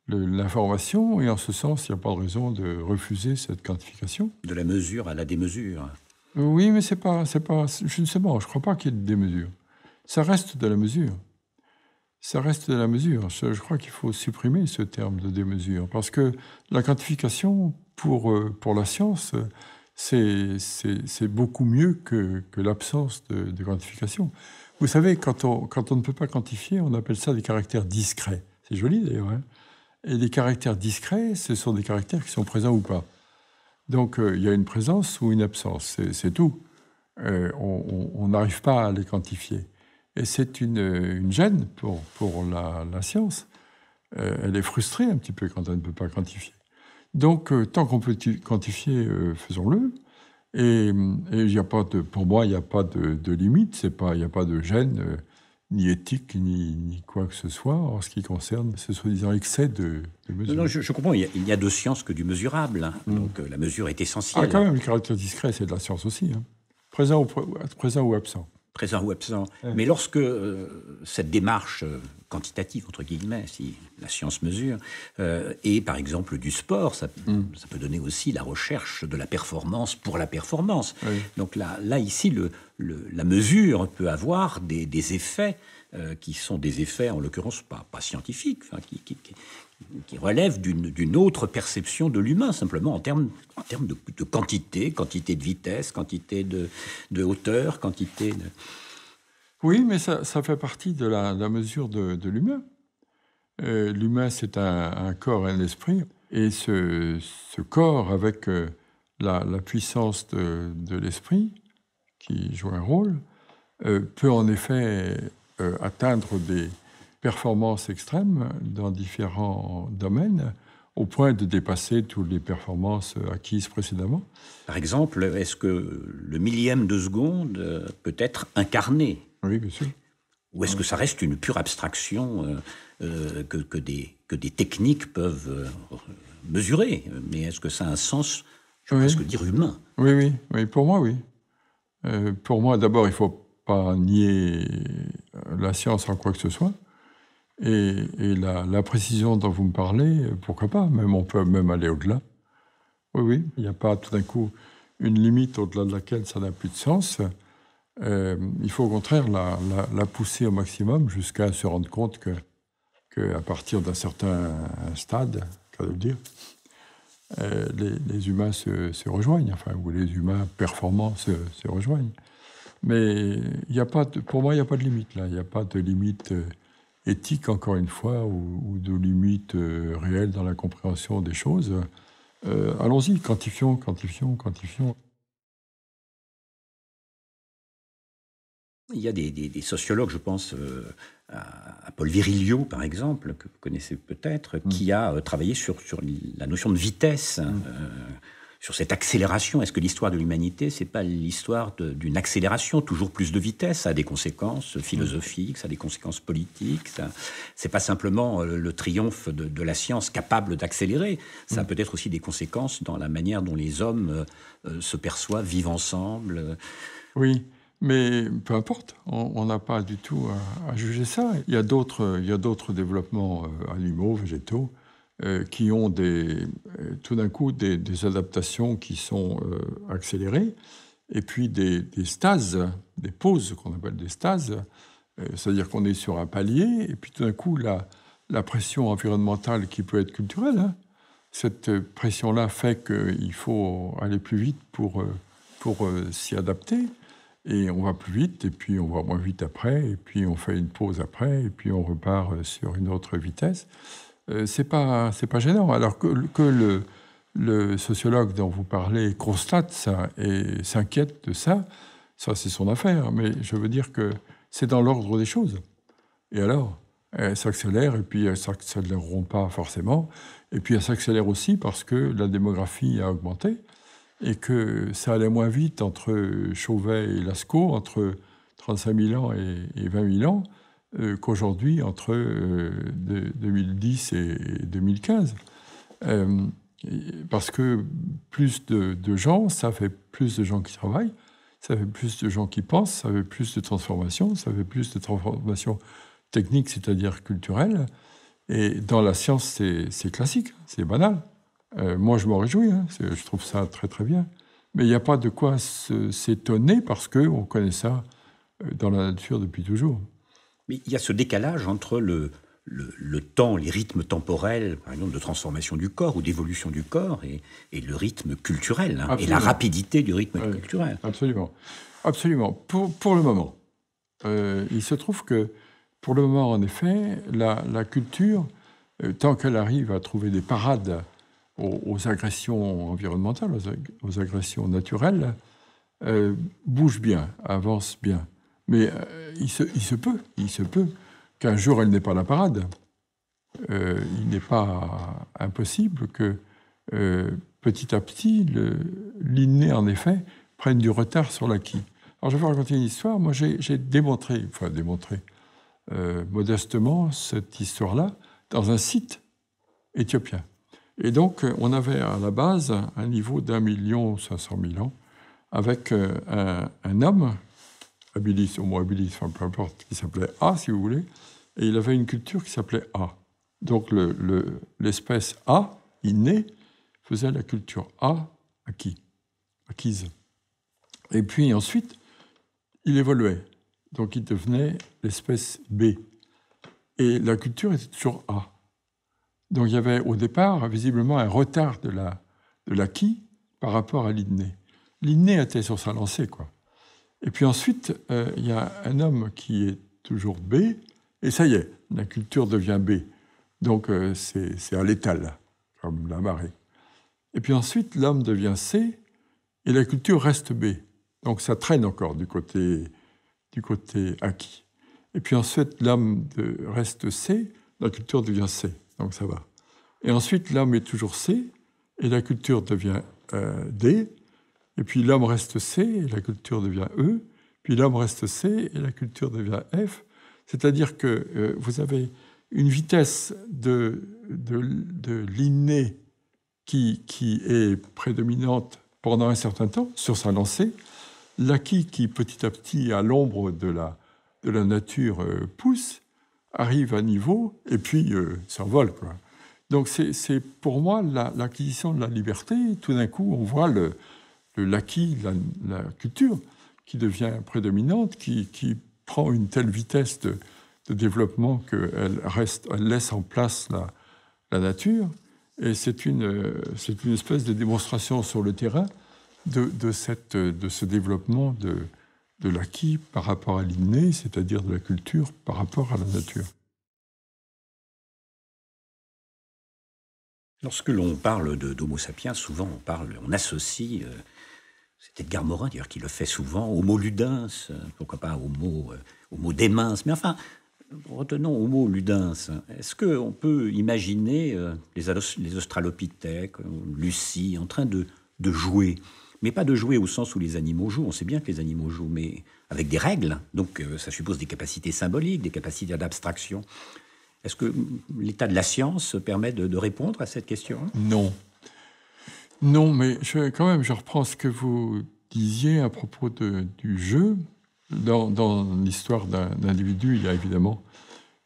l'information, et en ce sens, il n'y a pas de raison de refuser cette quantification. De la mesure à la démesure. Oui, mais c'est pas, pas, je ne sais pas, je ne crois pas qu'il y ait de démesure. Ça reste de la mesure ça reste de la mesure. Je, crois qu'il faut supprimer ce terme de démesure, parce que la quantification, pour, euh, pour la science, c'est beaucoup mieux que, que l'absence de, quantification. Vous savez, quand on, quand on ne peut pas quantifier, on appelle ça des caractères discrets. C'est joli d'ailleurs. Hein. Et les caractères discrets, ce sont des caractères qui sont présents ou pas. Donc euh, il y a une présence ou une absence, c'est tout. Euh, on n'arrive pas à les quantifier. Et c'est une, gêne pour, pour la, science. Euh, elle est frustrée un petit peu quand elle ne peut pas quantifier. Donc, euh, tant qu'on peut quantifier, euh, faisons-le. Et, a pas de, pour moi, il n'y a pas de, de limite, il n'y a pas de gêne, ni éthique, ni, ni, quoi que ce soit, en ce qui concerne ce soi-disant excès de, mesure. Non, je, comprends, il n'y a, de science que du mesurable. Hein. Mm. Donc, la mesure est essentielle. Ah, quand même, le caractère discret, c'est de la science aussi. Hein. présent ou absent présent ou absent. Mais lorsque euh, cette démarche euh, quantitative, entre guillemets, si la science mesure, et euh, par exemple du sport, mm. ça, peut donner aussi la recherche de la performance pour la performance. Donc là, là ici, le, la mesure peut avoir des, effets qui sont des effets, en l'occurrence, pas, pas scientifiques, qui, qui relève d'une autre perception de l'humain, simplement en termes, en termes de, quantité, quantité de vitesse, quantité de, hauteur, quantité de... Oui, mais ça, fait partie de la, mesure de, l'humain. Euh, l'humain, c'est un, corps et un esprit, et ce, corps, avec euh, la, puissance de, l'esprit, qui joue un rôle, euh, peut en effet atteindre des, Performance extrêmes dans différents domaines au point de dépasser toutes les performances acquises précédemment. Par exemple, est-ce que le millième de seconde peut être incarné Oui, bien sûr. Ou est-ce que ça reste une pure abstraction euh, euh, que, que, des, que des techniques peuvent euh, mesurer Mais est-ce que ça a un sens, je ce que dire humain Oui, oui, oui, pour moi, oui. pour moi, d'abord, il ne faut pas nier la science en quoi que ce soit. Et, la, précision dont vous me parlez, pourquoi pas Même on peut même aller au-delà. Oui, oui, il n'y a pas tout d'un coup une limite au-delà de laquelle ça n'a plus de sens. Euh, il faut au contraire la, pousser au maximum jusqu'à se rendre compte que, que à partir d'un certain stade, dire, euh, les, humains se, rejoignent, enfin, ou les humains performants se, rejoignent. Mais il a pas, pour moi, il n'y a pas de limite là. Il n'y a pas de limite. Euh, éthique, encore une fois, ou, de limites euh, réelles dans la compréhension des choses. Euh, allons-y, quantifions, quantifions, quantifions. Il y a des, sociologues, je pense euh, à, Paul Virilio, par exemple, que vous connaissez peut-être, mm. qui a travaillé sur, la notion de vitesse. Mm sur cette accélération. Est-ce que l'histoire de l'humanité, c'est pas l'histoire d'une accélération, toujours plus de vitesse Ça a des conséquences philosophiques, ça a des conséquences politiques. Ce n'est pas simplement euh, le triomphe de, la science capable d'accélérer. Ça a mm. peut-être aussi des conséquences dans la manière dont les hommes euh, euh, se perçoivent, vivent ensemble. Oui. Mais peu importe, on n'a pas du tout à, à, juger ça. Il y a d'autres développements animaux, végétaux, euh, qui ont euh, tout d'un coup des, adaptations qui sont euh, accélérées, et puis des, stases, des pauses qu'on appelle des stases, c'est-à-dire qu'on est sur un palier, et puis tout d'un coup, la, pression environnementale qui peut être culturelle, hein, cette pression-là fait qu'il faut aller plus vite pour, pour s'y adapter. Et on va plus vite, et puis on va moins vite après, et puis on fait une pause après, et puis on repart sur une autre vitesse. Euh, c'est pas c'est pas gênant. Alors que, le, sociologue dont vous parlez constate ça et s'inquiète de ça, ça c'est son affaire. Mais je veux dire que c'est dans l'ordre des choses. Et alors, elles s'accélèrent et puis elles s'accéléreront pas forcément. Et puis elles s'accélèrent aussi parce que la démographie a augmenté et que ça allait moins vite entre Chauvet et Lascaux, entre 35 000 ans et 20 000 ans. Euh, qu'aujourd'hui, entre 2010 euh, et 2015. Euh, parce que plus de, gens, ça fait plus de gens qui travaillent, ça fait plus de gens qui pensent, ça fait plus de transformations, ça fait plus de transformations techniques, c'est-à-dire culturelles. Et dans la science, c'est classique, c'est banal. moi, je m'en réjouis, hein, je trouve ça très très bien. Mais il n'y a pas de quoi s'étonner parce qu'on connaît ça dans la nature depuis toujours. Mais il y a ce décalage entre le, le, temps, les rythmes temporels, par exemple, de transformation du corps ou d'évolution du corps, et, et le rythme culturel, hein, et la rapidité du rythme culturel. Absolument. Absolument. Pour, pour le moment, euh, il se trouve que, pour le moment, en effet, la, la culture, euh, tant qu'elle arrive à trouver des parades aux, agressions environnementales, aux, agressions naturelles, euh, bouge bien, avance bien. Mais euh, il, se, peut, il se peut qu'un jour elle n'ait pas la parade. Euh, il n'est pas impossible que euh, petit à petit l'inné en effet prenne du retard sur l'acquis. Alors je vais vous raconter une histoire. Moi j'ai démontré, enfin démontré modestement cette histoire-là dans un site éthiopien. Et donc on avait à la base un niveau d'un million cinq cent mille ans avec un, un homme Abilis, Homo habilis, enfin peu importe, qui s'appelait A, si vous voulez, et il avait une culture qui s'appelait A. Donc l'espèce le, A, innée, faisait la culture A acquis, acquise. Et puis ensuite, il évoluait. Donc il devenait l'espèce B. Et la culture était toujours A. Donc il y avait au départ visiblement un retard de l'acquis la, de par rapport à l'inné. L'inné était sur sa lancée, quoi. Et puis ensuite, euh, il y a un homme qui est toujours B, et ça y est, la culture devient B. Donc euh, c'est à l'étal, comme la marée. Et puis ensuite, l'homme devient C, et la culture reste B. Donc ça traîne encore du côté, du côté acquis. Et puis ensuite, l'homme reste C, la culture devient C. Donc ça va. Et ensuite, l'homme est toujours C, et la culture devient euh, D, et puis l'homme reste C et la culture devient E. Puis l'homme reste C et la culture devient F. C'est-à-dire que euh, vous avez une vitesse de, de, de l'inné qui, qui, est prédominante pendant un certain temps sur sa lancée, l'acquis qui petit à petit, à l'ombre de la, de la nature, euh, pousse, arrive à niveau et puis euh, s'envole. Donc c'est pour moi l'acquisition de la liberté. Tout d'un coup, on voit le, le l'acquis, la, culture, qui devient prédominante, qui, qui prend une telle vitesse de, développement qu'elle reste, laisse en place la, nature. Et c'est une, c'est une espèce de démonstration sur le terrain de, de, cette, de ce développement de, de l'acquis par rapport à l'inné, c'est-à-dire de la culture par rapport à la nature. Lorsque l'on parle d'Homo sapiens, souvent on on associe euh, c'est Edgar Morin d'ailleurs qui le fait souvent, au Homo ludens, pourquoi pas Homo, mot euh, minces. mais enfin, retenons au mot ludens. Est-ce qu'on peut imaginer euh, les, australopithèques, euh, Lucie, en train de, de jouer mais pas de jouer au sens où les animaux jouent. On sait bien que les animaux jouent, mais avec des règles. Donc ça suppose des capacités symboliques, des capacités d'abstraction. Est-ce que hum, l'état de la science permet de, de répondre à cette question Non. Non, mais quand même, je reprends ce que vous disiez à propos du jeu. Dans, l'histoire d'un individu, il y a évidemment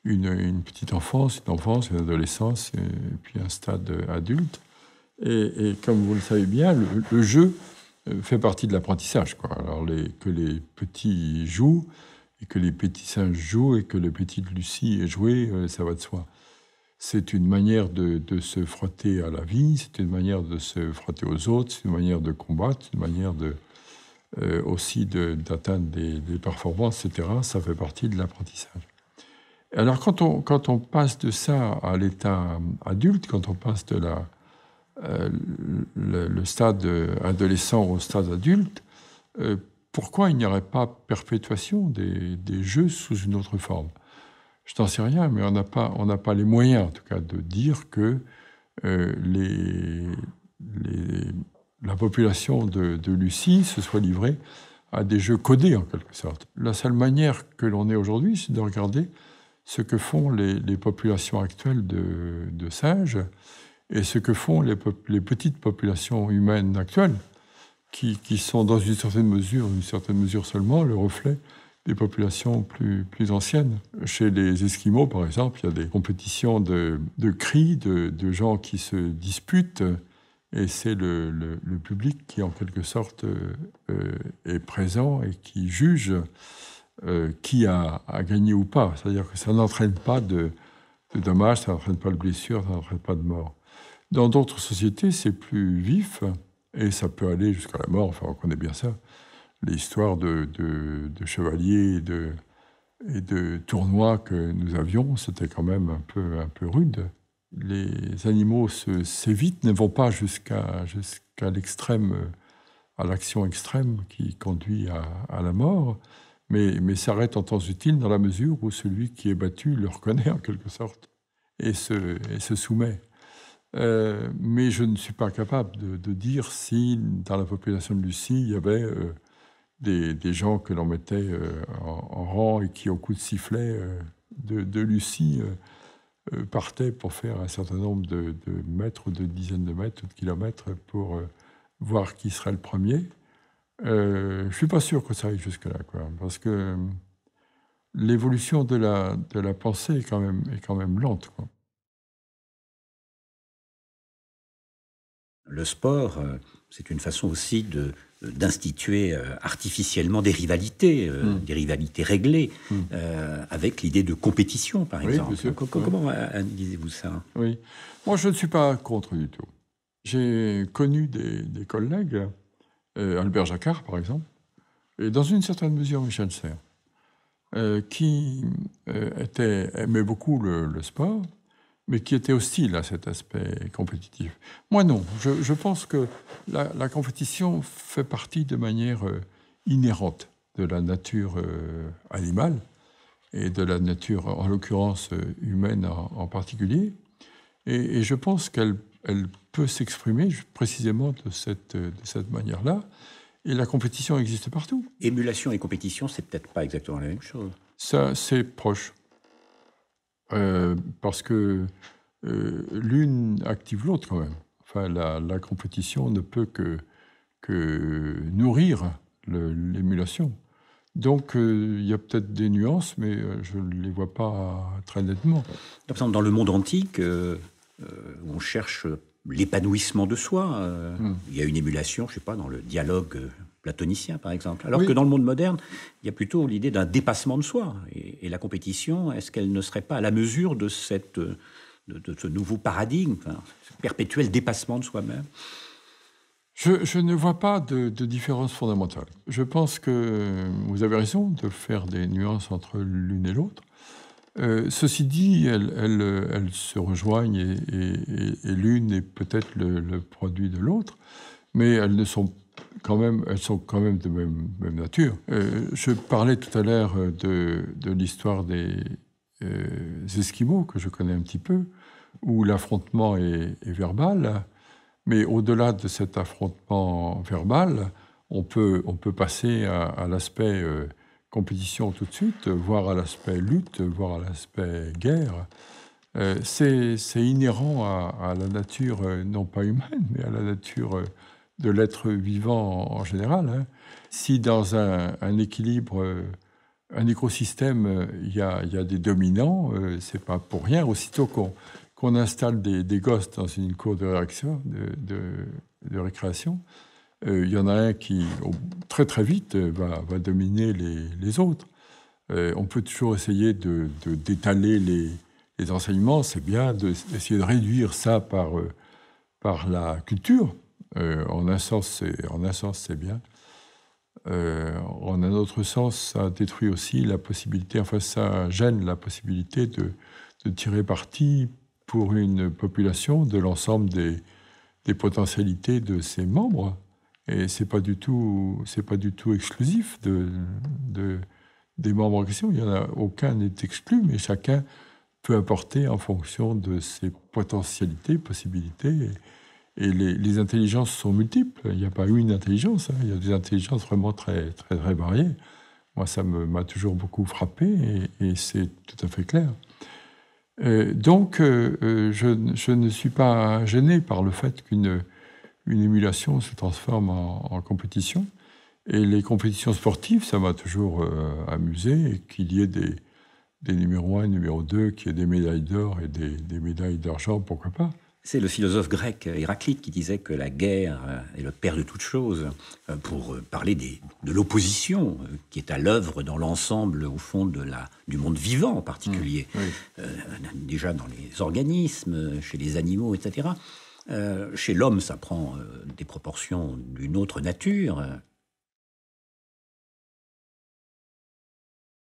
une, petite enfance, une enfance, une adolescence, et, puis un stade adulte. Et, comme vous le savez bien, le, jeu fait partie de l'apprentissage. Alors que les petits jouent, et que les petits singes jouent, et que le petit de Lucie ait joué, euh, ça va de soi c'est une manière de, se frotter à la vie, c'est une manière de se frotter aux autres, c'est une manière de combattre, c'est une manière de, euh, aussi d'atteindre des, performances, etc. Ça fait partie de l'apprentissage. Alors quand on, quand on passe de ça à l'état adulte, quand on passe de la, euh, le, stade adolescent au stade adulte, euh, pourquoi il n'y aurait pas perpétuation des jeux sous une autre forme je n'en sais rien, mais on n'a pas, pas les moyens, en tout cas, de dire que euh, les, la population de, de, Lucie se soit livrée à des jeux codés, en quelque sorte. La seule manière que l'on ait aujourd'hui, c'est de regarder ce que font les, populations actuelles de, de, singes et ce que font les, petites populations humaines actuelles, qui, qui, sont dans une certaine mesure, une certaine mesure seulement, le reflet des populations plus, plus anciennes. Chez les Esquimaux, par exemple, il y a des compétitions de, de cris, de, de, gens qui se disputent, et c'est le, le, public qui, en quelque sorte, euh, euh, est présent et qui juge euh, qui a, a, gagné ou pas. C'est-à-dire que ça n'entraîne pas de, de dommages, ça n'entraîne pas de blessures, ça n'entraîne pas de mort. Dans d'autres sociétés, c'est plus vif, et ça peut aller jusqu'à la mort, enfin, on connaît bien ça l'histoire de, de, chevaliers et de, et de tournois que nous avions, c'était quand même un peu, un peu rude. Les animaux s'évitent, ne vont pas jusqu'à jusqu'à l'extrême, à l'action extrême qui conduit à, à la mort, mais, mais s'arrêtent en temps utile dans la mesure où celui qui est battu le reconnaît en quelque sorte et se, et se soumet. Euh, mais je ne suis pas capable de, dire si dans la population de Lucie, il y avait euh, des, gens que l'on mettait euh, en, rang et qui, au coup de sifflet euh, de, Lucie, euh, partaient pour faire un certain nombre de, mètres mètres, de dizaines de mètres ou de kilomètres pour voir qui serait le premier. je ne suis pas sûr que ça arrive jusque-là, parce que l'évolution de la, de la pensée est quand même, est quand même lente. Quoi. Le sport, c'est une façon aussi de d'instituer euh, artificiellement des rivalités, euh, hmm. des rivalités réglées, hmm. euh, avec l'idée de compétition, par exemple. Comment oui. vous ça hein Oui. Moi, je ne suis pas contre du tout. J'ai connu des, collègues, Albert Jacquard, par exemple, et dans une certaine mesure Michel Serres, qui aimaient était, aimait beaucoup le sport, mais qui était hostile à cet aspect compétitif. Moi, non. Je, pense que la, compétition fait partie de manière euh, inhérente de la nature euh, animale et de la nature, en l'occurrence, euh, humaine en, particulier. Et, je pense qu'elle elle peut s'exprimer précisément de cette, de cette manière-là. Et la compétition existe partout. Émulation et compétition, c'est peut-être pas exactement la même chose. Ça, c'est proche. Euh, parce que euh, l'une active l'autre quand même. Enfin, la, compétition ne peut que, que nourrir l'émulation. Donc, euh, il y a peut-être des nuances, mais je ne les vois pas très nettement. dans le monde antique, on cherche l'épanouissement de soi. Hmm. Il y a une émulation, je ne sais pas, dans le dialogue platonicien, par exemple. Alors que dans le monde moderne, il y a plutôt l'idée d'un dépassement de soi. Et, la compétition, est-ce qu'elle ne serait pas à la mesure de, cette, de, ce nouveau paradigme, ce perpétuel dépassement de soi-même je, ne vois pas de, différence fondamentale. Je pense que euh, vous avez raison de faire des nuances entre l'une et l'autre. Euh, ceci dit, elles, se rejoignent et, l'une est peut-être le, le, produit de l'autre, mais elles ne sont même, elles sont quand même de même, nature. Euh, je parlais tout à l'heure euh, de, l'histoire euh, des, Esquimaux, que je connais un petit peu, où l'affrontement est, verbal, mais au-delà de cet affrontement verbal, on peut, on peut passer à, l'aspect compétition tout de suite, voire à l'aspect lutte, voire à l'aspect guerre. c'est inhérent à, à, la nature, non pas humaine, mais à la nature de l'être vivant en, général. Hein. Si dans un, équilibre, euh, un écosystème, euh, il y, a, des dominants, euh, c'est pas pour rien. Aussitôt qu'on installe des, gosses dans une cour de, réaction, de, récréation, il y en a un qui, très très vite, va, dominer les, autres. on peut toujours essayer de, d'étaler les, enseignements, c'est bien d'essayer de, réduire ça par, par la culture, euh, en un sens, c'est bien. Euh, en un autre sens, ça détruit aussi la possibilité, enfin ça gêne la possibilité de, tirer parti pour une population de l'ensemble des, des, potentialités de ses membres. Et c'est pas du tout, pas du tout exclusif de, des membres en question. Il y en a aucun n'est exclu, mais chacun peut apporter en fonction de ses potentialités, possibilités. Et les, intelligences sont multiples. Il n'y a pas une intelligence. Hein. Il y a des intelligences vraiment très, très, variées. Moi, ça m'a toujours beaucoup frappé et, c'est tout à fait clair. Euh, donc, euh, euh, je, ne suis pas gêné par le fait qu'une une émulation se transforme en, compétition. Et les compétitions sportives, ça m'a toujours amusé, qu'il y ait des, des numéros 1, numéro 2, qu'il y ait des médailles d'or et des médailles d'argent, pourquoi pas. C'est le philosophe grec Héraclite qui disait que la guerre est le père de toutes choses, euh, pour euh, parler de l'opposition euh, qui est à l'œuvre dans l'ensemble, au fond, de la, du monde vivant en particulier, mmh, déjà dans les organismes, chez les animaux, etc. chez l'homme, ça prend des proportions d'une autre nature.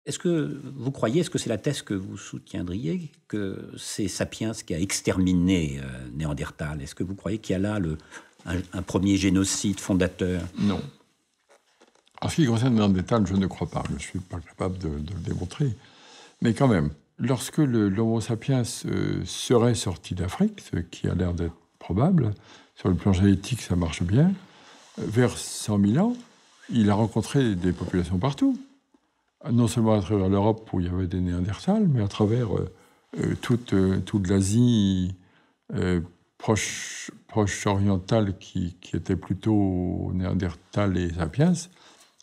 Est-ce que vous croyez, est-ce que c'est la thèse que vous soutiendriez, que c'est Sapiens qui a exterminé euh, Néandertal Est-ce que vous croyez qu'il y a là un, premier génocide fondateur Non. En ce qui concerne Néandertal, je ne crois pas. Je ne suis pas capable de, le démontrer. Mais quand même, lorsque l'Homo sapiens euh, serait sorti d'Afrique, ce qui a l'air d'être probable, sur le plan génétique, ça marche bien, euh, vers 100 000 ans, il a rencontré des populations partout. Ah, non seulement à travers l'Europe où il y avait des Néandertals, mais à travers euh, euh, toute, euh, toute l'Asie proche, proche orientale qui, qui, était plutôt Néandertal et Sapiens.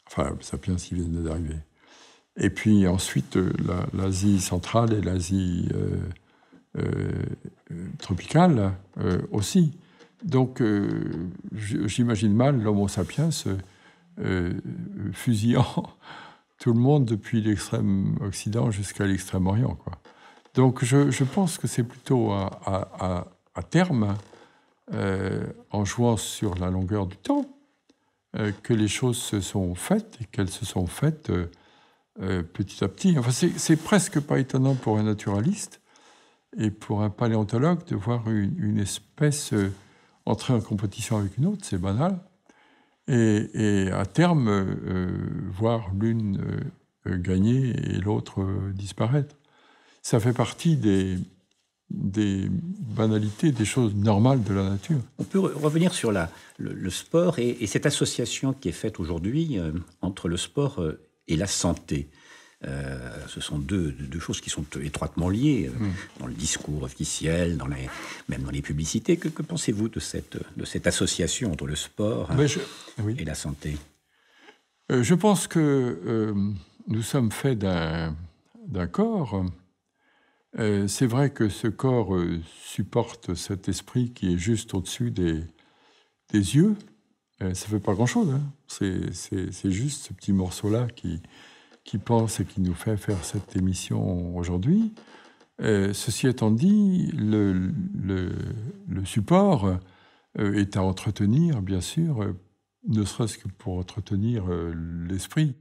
Enfin, Sapiens, il vient d'arriver. Et puis ensuite, l'Asie centrale et l'Asie tropicale aussi. Donc, j'imagine mal l'Homo sapiens fusillant tout le monde depuis l'extrême Occident jusqu'à l'extrême-orient. Donc je, pense que c'est plutôt à, terme, euh, en jouant sur la longueur du temps, euh, que les choses se sont faites et qu'elles se sont faites euh, petit à petit. Enfin, c'est presque pas étonnant pour un naturaliste et pour un paléontologue de voir une, une espèce entrer en compétition avec une autre, c'est banal et, à terme, euh, euh, voir l'une euh, gagner et l'autre disparaître. Ça fait partie des, banalités, des choses normales de la nature. On peut revenir sur le, sport et, cette association qui est faite aujourd'hui entre le sport et la santé. Euh, ce sont deux, choses qui sont étroitement liées euh, hmm. dans le discours officiel, dans les, même dans les publicités. Que, pensez-vous de cette, de cette association entre le sport hein, ben, et la santé euh, Je pense que nous sommes faits d'un corps. C'est vrai que ce corps supporte cet esprit qui est juste au-dessus des, des yeux. Ça fait pas grand-chose. Hein. C'est juste ce petit morceau-là qui, qui pense et qui nous fait faire cette émission aujourd'hui. Euh, ceci étant dit, le, le, support euh, est à entretenir, bien sûr, euh, ne serait-ce que pour entretenir l'esprit.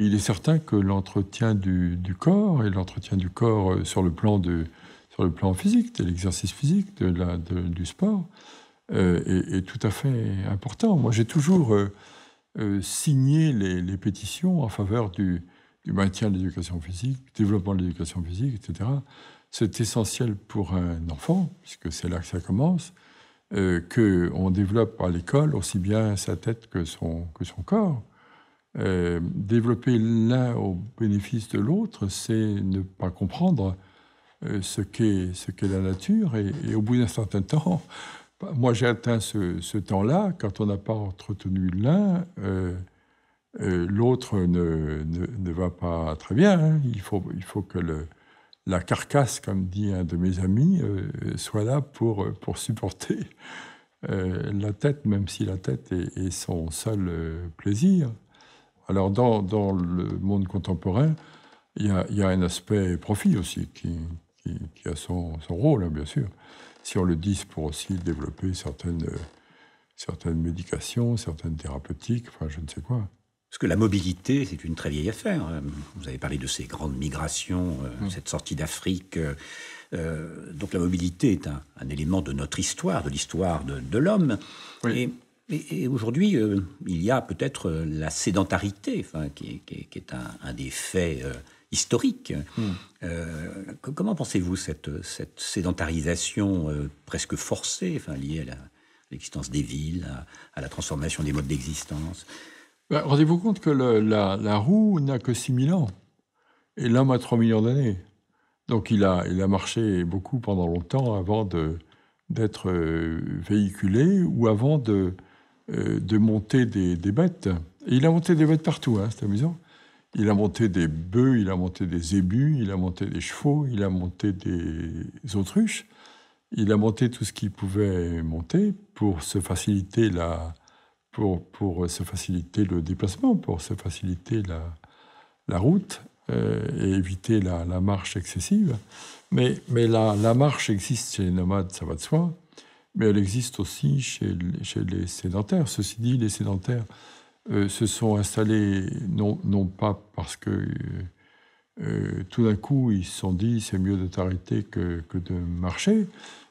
Il est certain que l'entretien du, corps et l'entretien du corps sur le plan de, sur le plan physique, de l'exercice physique, de la, du sport, euh, est, tout à fait important. Moi, j'ai toujours euh, euh, signé les, pétitions en faveur du, maintien de l'éducation physique, du développement de l'éducation physique, etc. C'est essentiel pour un enfant, puisque c'est là que ça commence, euh, qu'on développe à l'école aussi bien sa tête que son, que son corps. développer l'un au bénéfice de l'autre, c'est ne pas comprendre ce qu'est la nature. et, au bout d'un certain temps, bah, moi, j'ai atteint ce, temps-là. Quand on n'a pas entretenu l'un, euh, euh, l'autre ne, ne, va pas très bien. Hein. Il, faut, il faut que le, la carcasse, comme dit un de mes amis, euh, soit là pour, pour supporter la tête, même si la tête est, son seul plaisir. Alors, dans, dans, le monde contemporain, il y a, y a, un aspect profit aussi qui, qui, a son, son rôle, hein, bien sûr sur le 10 pour aussi développer certaines, euh, certaines médications, certaines thérapeutiques, enfin je ne sais quoi. Parce que la mobilité, c'est une très vieille affaire. Euh, vous avez parlé de ces grandes migrations, euh, mm. cette sortie d'Afrique. donc la mobilité est un, élément de notre histoire, de l'histoire de, de l'homme. Et, aujourd'hui, il y a peut-être la sédentarité, enfin, qui, est un, des faits historique. Hmm. Euh, comment pensez-vous cette, cette sédentarisation euh, presque forcée, liée à l'existence des villes, à, la transformation des modes d'existence ben, Rendez-vous compte que la, roue n'a que 6000 ans, et l'homme a 3 millions d'années. Donc il a, a marché beaucoup pendant longtemps avant de, d'être euh, véhiculé ou avant de, de monter des, bêtes. il a monté des bêtes partout, hein, c'est amusant. Il a monté des bœufs, il a monté des ébus, il a monté des chevaux, il a monté des autruches. Il a monté tout ce qu'il pouvait monter pour se faciliter pour, se faciliter le déplacement, pour se faciliter la, route euh, et éviter la, marche excessive. Mais, la, marche existe chez les nomades, ça va de soi, mais elle existe aussi chez, chez les sédentaires. Ceci dit, les sédentaires euh, se sont installés, non, non pas parce que euh, euh, tout d'un coup ils se sont dit c'est mieux de t'arrêter que, que, de marcher,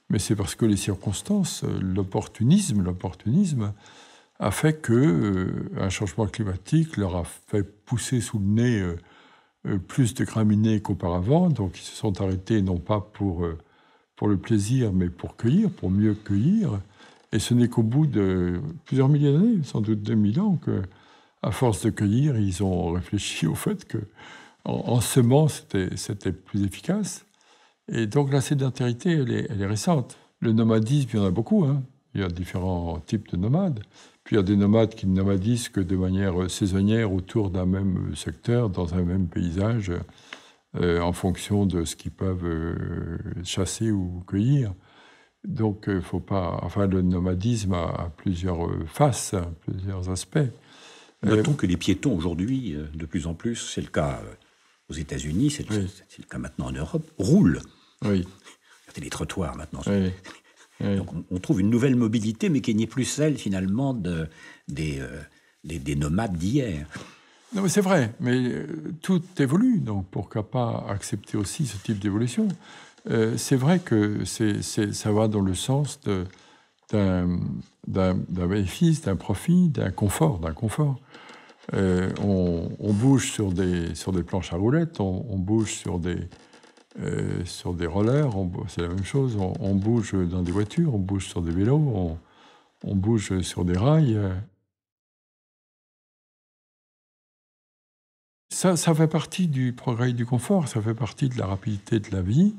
mais c'est parce que les circonstances, l'opportunisme, l'opportunisme a fait que un changement climatique leur a fait pousser sous le nez plus de graminées qu'auparavant, donc ils se sont arrêtés non pas pour, pour le plaisir, mais pour cueillir, pour mieux cueillir. Et ce n'est qu'au bout de plusieurs milliers d'années, sans doute 2000 ans, que, à force de cueillir, ils ont réfléchi au fait que en, semant, c'était plus efficace. Et donc la sédentarité, elle est, récente. Le nomadisme, il y en a beaucoup. Hein. Il y a différents types de nomades. Puis il y a des nomades qui ne nomadisent que de manière saisonnière autour d'un même secteur, dans un même paysage, euh, en fonction de ce qu'ils peuvent euh, chasser ou cueillir. Donc, il euh, faut pas. Enfin, le nomadisme a, plusieurs euh, faces, plusieurs aspects. Euh, Notons que les piétons aujourd'hui, de plus en plus, c'est le cas aux États-Unis, c'est le, cas maintenant en Europe, roulent. Oui. Regardez les trottoirs maintenant. Oui. Donc, on, trouve une nouvelle mobilité, mais qui n'est plus celle finalement des, nomades d'hier. Non, c'est vrai, mais tout évolue, donc pourquoi pas accepter aussi ce type d'évolution euh, c'est vrai que ça va dans le sens d'un bénéfice, d'un profit, d'un confort, d'un confort. Euh, on, bouge sur des, sur des planches à roulettes, on, bouge sur des, euh, sur des rollers, c'est la même chose, on, bouge dans des voitures, on bouge sur des vélos, on, bouge sur des rails. Ça, ça fait partie du progrès du confort, ça fait partie de la rapidité de la vie.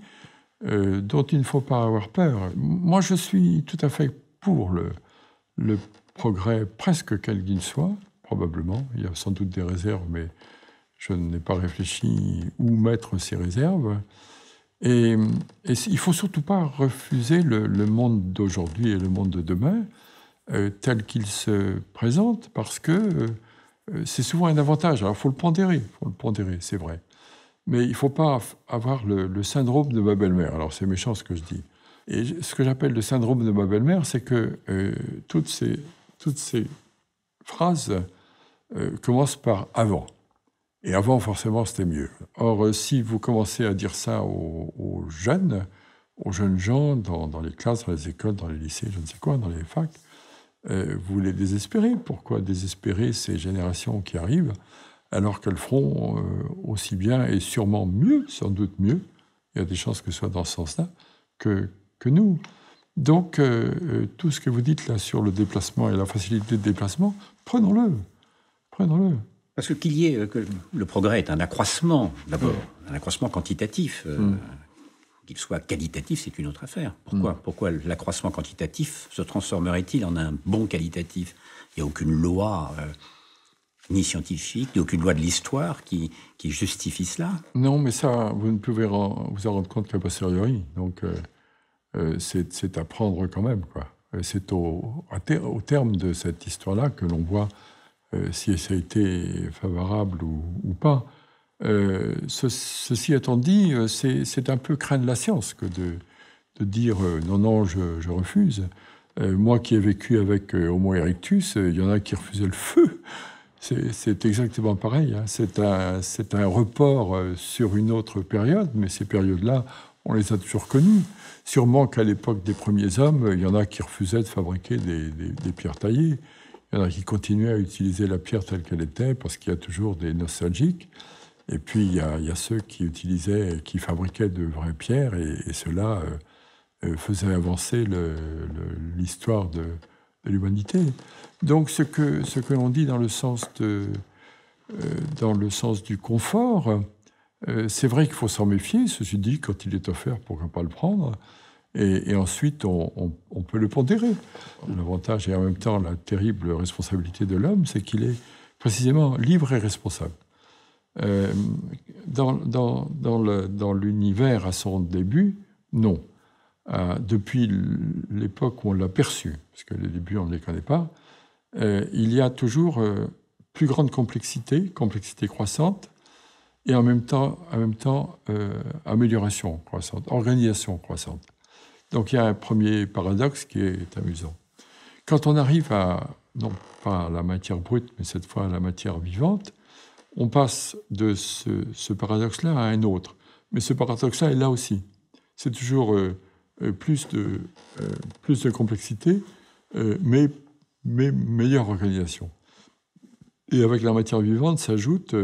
Euh, dont il ne faut pas avoir peur. Moi, je suis tout à fait pour le, progrès, presque quel qu'il soit, probablement. Il y a sans doute des réserves, mais je n'ai pas réfléchi où mettre ces réserves. Et, il ne faut surtout pas refuser le, monde d'aujourd'hui et le monde de demain euh, tel qu'il se présente, parce que euh, c'est souvent un avantage. Alors, il faut le pondérer, faut le pondérer, c'est vrai. Mais il ne faut pas avoir le, syndrome de ma belle-mère. Alors c'est méchant ce que je dis. Et ce que j'appelle le syndrome de ma belle-mère, c'est que euh, toutes, ces, toutes ces phrases euh, commencent par avant. Et avant, forcément, c'était mieux. Or, euh, si vous commencez à dire ça aux, jeunes, aux jeunes gens, dans, dans, les classes, dans les écoles, dans les lycées, je ne sais quoi, dans les facs, vous les désespérez. Pourquoi désespérer ces générations qui arrivent alors qu'elles le euh, aussi bien et sûrement mieux, sans doute mieux, il y a des chances que ce soit dans ce sens-là, que, que nous. Donc, euh, euh, tout ce que vous dites là sur le déplacement et la facilité de déplacement, prenons-le. Prenons-le. Parce que qu'il y ait, le progrès est un accroissement, d'abord, mm. un accroissement quantitatif. Mm. Qu'il soit qualitatif, c'est une autre affaire. Pourquoi mm. Pourquoi l'accroissement quantitatif se transformerait-il en un bon qualitatif Il n'y a aucune loi ni scientifique, ni aucune loi de l'histoire qui, qui, justifie cela. Non, mais ça, vous ne pouvez vous en rendre compte qu'à posteriori. Donc, euh, euh, c'est à prendre quand même. Euh, c'est au, au, terme de cette histoire-là que l'on voit si ça a été favorable ou, pas. ceci étant dit, c'est un peu craindre la science que de, de dire non, non, je, je refuse. moi qui ai vécu avec Homo erectus, il y en a qui refusaient le feu. C'est exactement pareil. Hein. C'est un, report euh, sur une autre période, mais ces périodes-là, on les a toujours connues. Sûrement qu'à l'époque des premiers hommes, il y en a qui refusaient de fabriquer des, pierres taillées. Il y en a qui continuaient à utiliser la pierre telle qu'elle était, parce qu'il y a toujours des nostalgiques. Et puis, il y, a, ceux qui utilisaient, qui fabriquaient de vraies pierres, et, cela euh, euh, faisait avancer l'histoire de, de l'humanité. Donc ce que, ce que l'on dit dans le sens, de, euh, dans le sens du confort, euh, c'est vrai qu'il faut s'en méfier, ceci dit, quand il est offert, pourquoi pas le prendre et, ensuite, on, on, peut le pondérer. L'avantage et en même temps la terrible responsabilité de l'homme, c'est qu'il est précisément libre et responsable. Euh, dans, dans, dans l'univers à son début, non. Euh, depuis l'époque où on l'a perçu, parce que les débuts, on ne les connaît pas, euh, il y a toujours euh, plus grande complexité, complexité croissante, et en même temps, en même temps amélioration croissante, organisation croissante. Donc il y a un premier paradoxe qui est amusant. Quand on arrive à, non pas à la matière brute, mais cette fois à la matière vivante, on passe de ce, paradoxe-là à un autre. Mais ce paradoxe-là est là aussi. C'est toujours euh, euh, plus de, complexité, euh, mais, mais meilleure organisation. Et avec la matière vivante s'ajoute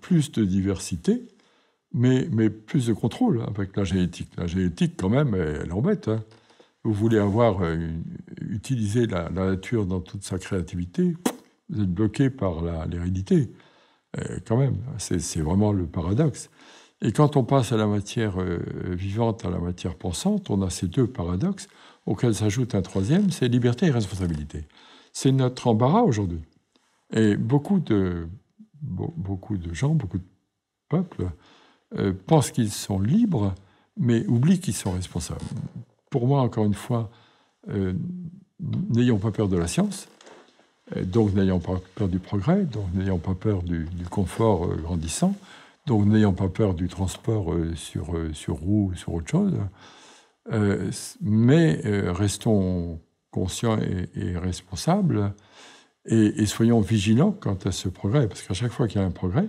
plus de diversité, mais, plus de contrôle avec la génétique. La génétique, quand même, elle, embête. Hein. Vous voulez avoir utilisé la, nature dans toute sa créativité, vous êtes bloqué par l'hérédité, quand même. C'est vraiment le paradoxe. Et quand on passe à la matière euh, vivante, à la matière pensante, on a ces deux paradoxes auxquels s'ajoute un troisième, c'est liberté et responsabilité. C'est notre embarras aujourd'hui. Et beaucoup de, beaucoup de gens, beaucoup de peuples euh, pensent qu'ils sont libres, mais oublient qu'ils sont responsables. Pour moi, encore une fois, euh, n'ayons pas peur de la science, donc n'ayons pas peur du progrès, donc n'ayons pas peur du confort grandissant, donc n'ayant pas peur du transport euh, sur, euh, sur ou sur autre chose, euh, mais restons conscients et, responsables et, soyons vigilants quant à ce progrès, parce qu'à chaque fois qu'il y a un progrès,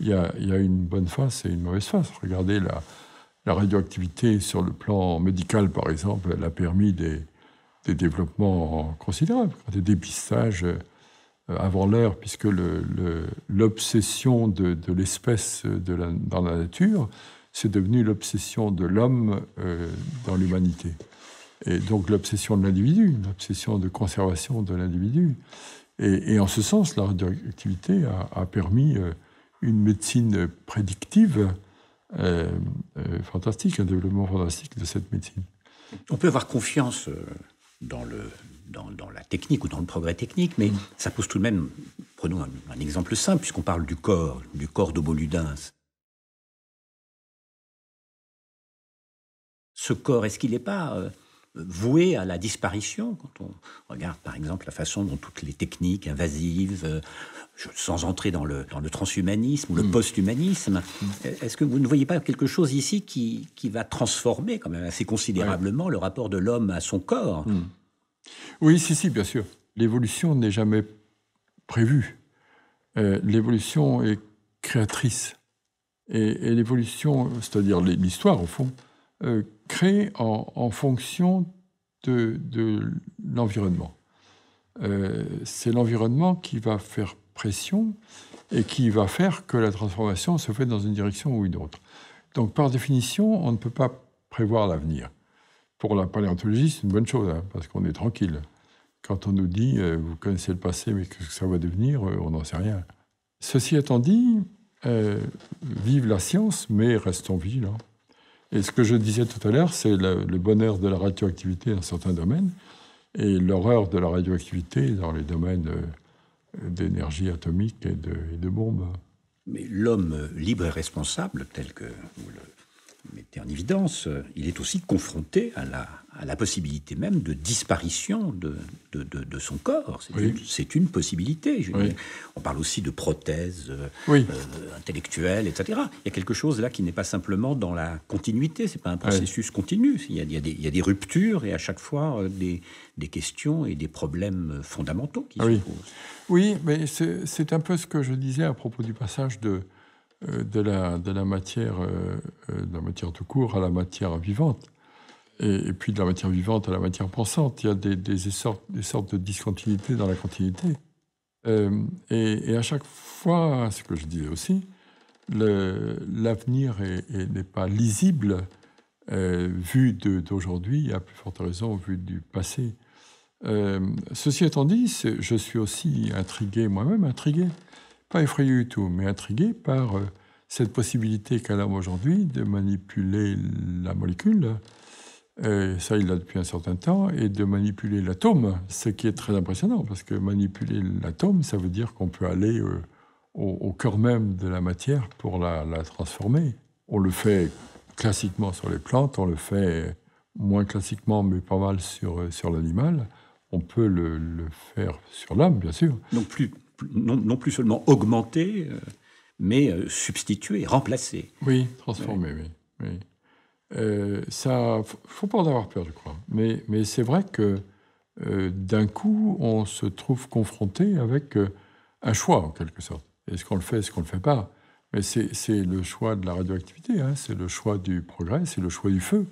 il y a, une bonne face et une mauvaise face. Regardez la, radioactivité sur le plan médical, par exemple, elle a permis des, des développements considérables, des dépistages euh, avant l'heure, puisque l'obsession le, de, de l'espèce euh, dans la nature, c'est devenu l'obsession de l'homme euh, dans l'humanité. Et donc l'obsession de l'individu, l'obsession de conservation de l'individu. Et, en ce sens, la radioactivité a, permis une médecine prédictive fantastique, un développement fantastique de cette médecine. On peut avoir confiance dans le dans, la technique ou dans le progrès technique, mais ça pose tout de même, prenons un, exemple simple, puisqu'on parle du corps, du corps d'Oboludins. Ce corps, est-ce qu'il n'est pas euh, voué à la disparition quand on regarde par exemple la façon dont toutes les techniques invasives, euh, sans entrer dans le, transhumanisme ou le mm. posthumanisme, post-humanisme, est-ce que vous ne voyez pas quelque chose ici qui, va transformer quand même assez considérablement le rapport de l'homme à son corps mm. Oui, si, si, bien sûr. L'évolution n'est jamais prévue. Euh, l'évolution est créatrice. Et, l'évolution, c'est-à-dire l'histoire au fond, euh, crée en, fonction de, l'environnement. Euh, c'est l'environnement qui va faire pression et qui va faire que la transformation se fait dans une direction ou une autre. Donc par définition, on ne peut pas prévoir l'avenir pour la paléontologie, c'est une bonne chose, hein, parce qu'on est tranquille. Quand on nous dit, euh, vous connaissez le passé, mais qu'est-ce que ça va devenir, euh, on n'en sait rien. Ceci étant dit, euh, vive la science, mais restons vigilants. Et ce que je disais tout à l'heure, c'est le, bonheur de la radioactivité dans certains domaines et l'horreur de la radioactivité dans les domaines d'énergie atomique et de, et de bombes. Mais l'homme libre et responsable, tel que vous le mettait en évidence, euh, il est aussi confronté à la, la possibilité même de disparition de, de, de, son corps. C'est une, possibilité. Je On parle aussi de prothèses euh, euh, intellectuelles, etc. Il y a quelque chose là qui n'est pas simplement dans la continuité, c'est pas un processus continu. Il y, a, il, des, il y, a, des, ruptures et à chaque fois des, des questions et des problèmes fondamentaux qui ah se posent. Oui, mais c'est un peu ce que je disais à propos du passage de euh, euh, euh, de la, matière, tout court à la matière vivante, et, puis de la matière vivante à la matière pensante. Il y a des, sortes, de discontinuités dans la continuité. et, à chaque fois, ce que je disais aussi, l'avenir n'est pas lisible vu d'aujourd'hui, à plus forte raison vu du passé. ceci étant dit, je suis aussi intrigué, moi-même intrigué, pas effrayé du tout, mais intrigué par euh, cette possibilité qu'a l'homme aujourd'hui de manipuler la molécule, et ça il l'a depuis un certain temps, et de manipuler l'atome, ce qui est très impressionnant, parce que manipuler l'atome, ça veut dire qu'on peut aller euh, au, cœur même de la matière pour la, transformer. On le fait classiquement sur les plantes, on le fait moins classiquement, mais pas mal sur, euh, sur l'animal. On peut le, faire sur l'homme, bien sûr. Donc plus, non, plus seulement augmenter, euh, mais euh, substituer, remplacer. Oui, transformer, oui. Il ne euh, ça, faut pas en avoir peur, je crois. Mais, c'est vrai que d'un coup, on se trouve confronté avec un choix, en quelque sorte. Est-ce qu'on le fait, est-ce qu'on le fait pas Mais c'est le choix de la radioactivité, hein. c'est le choix du progrès, c'est le choix du feu.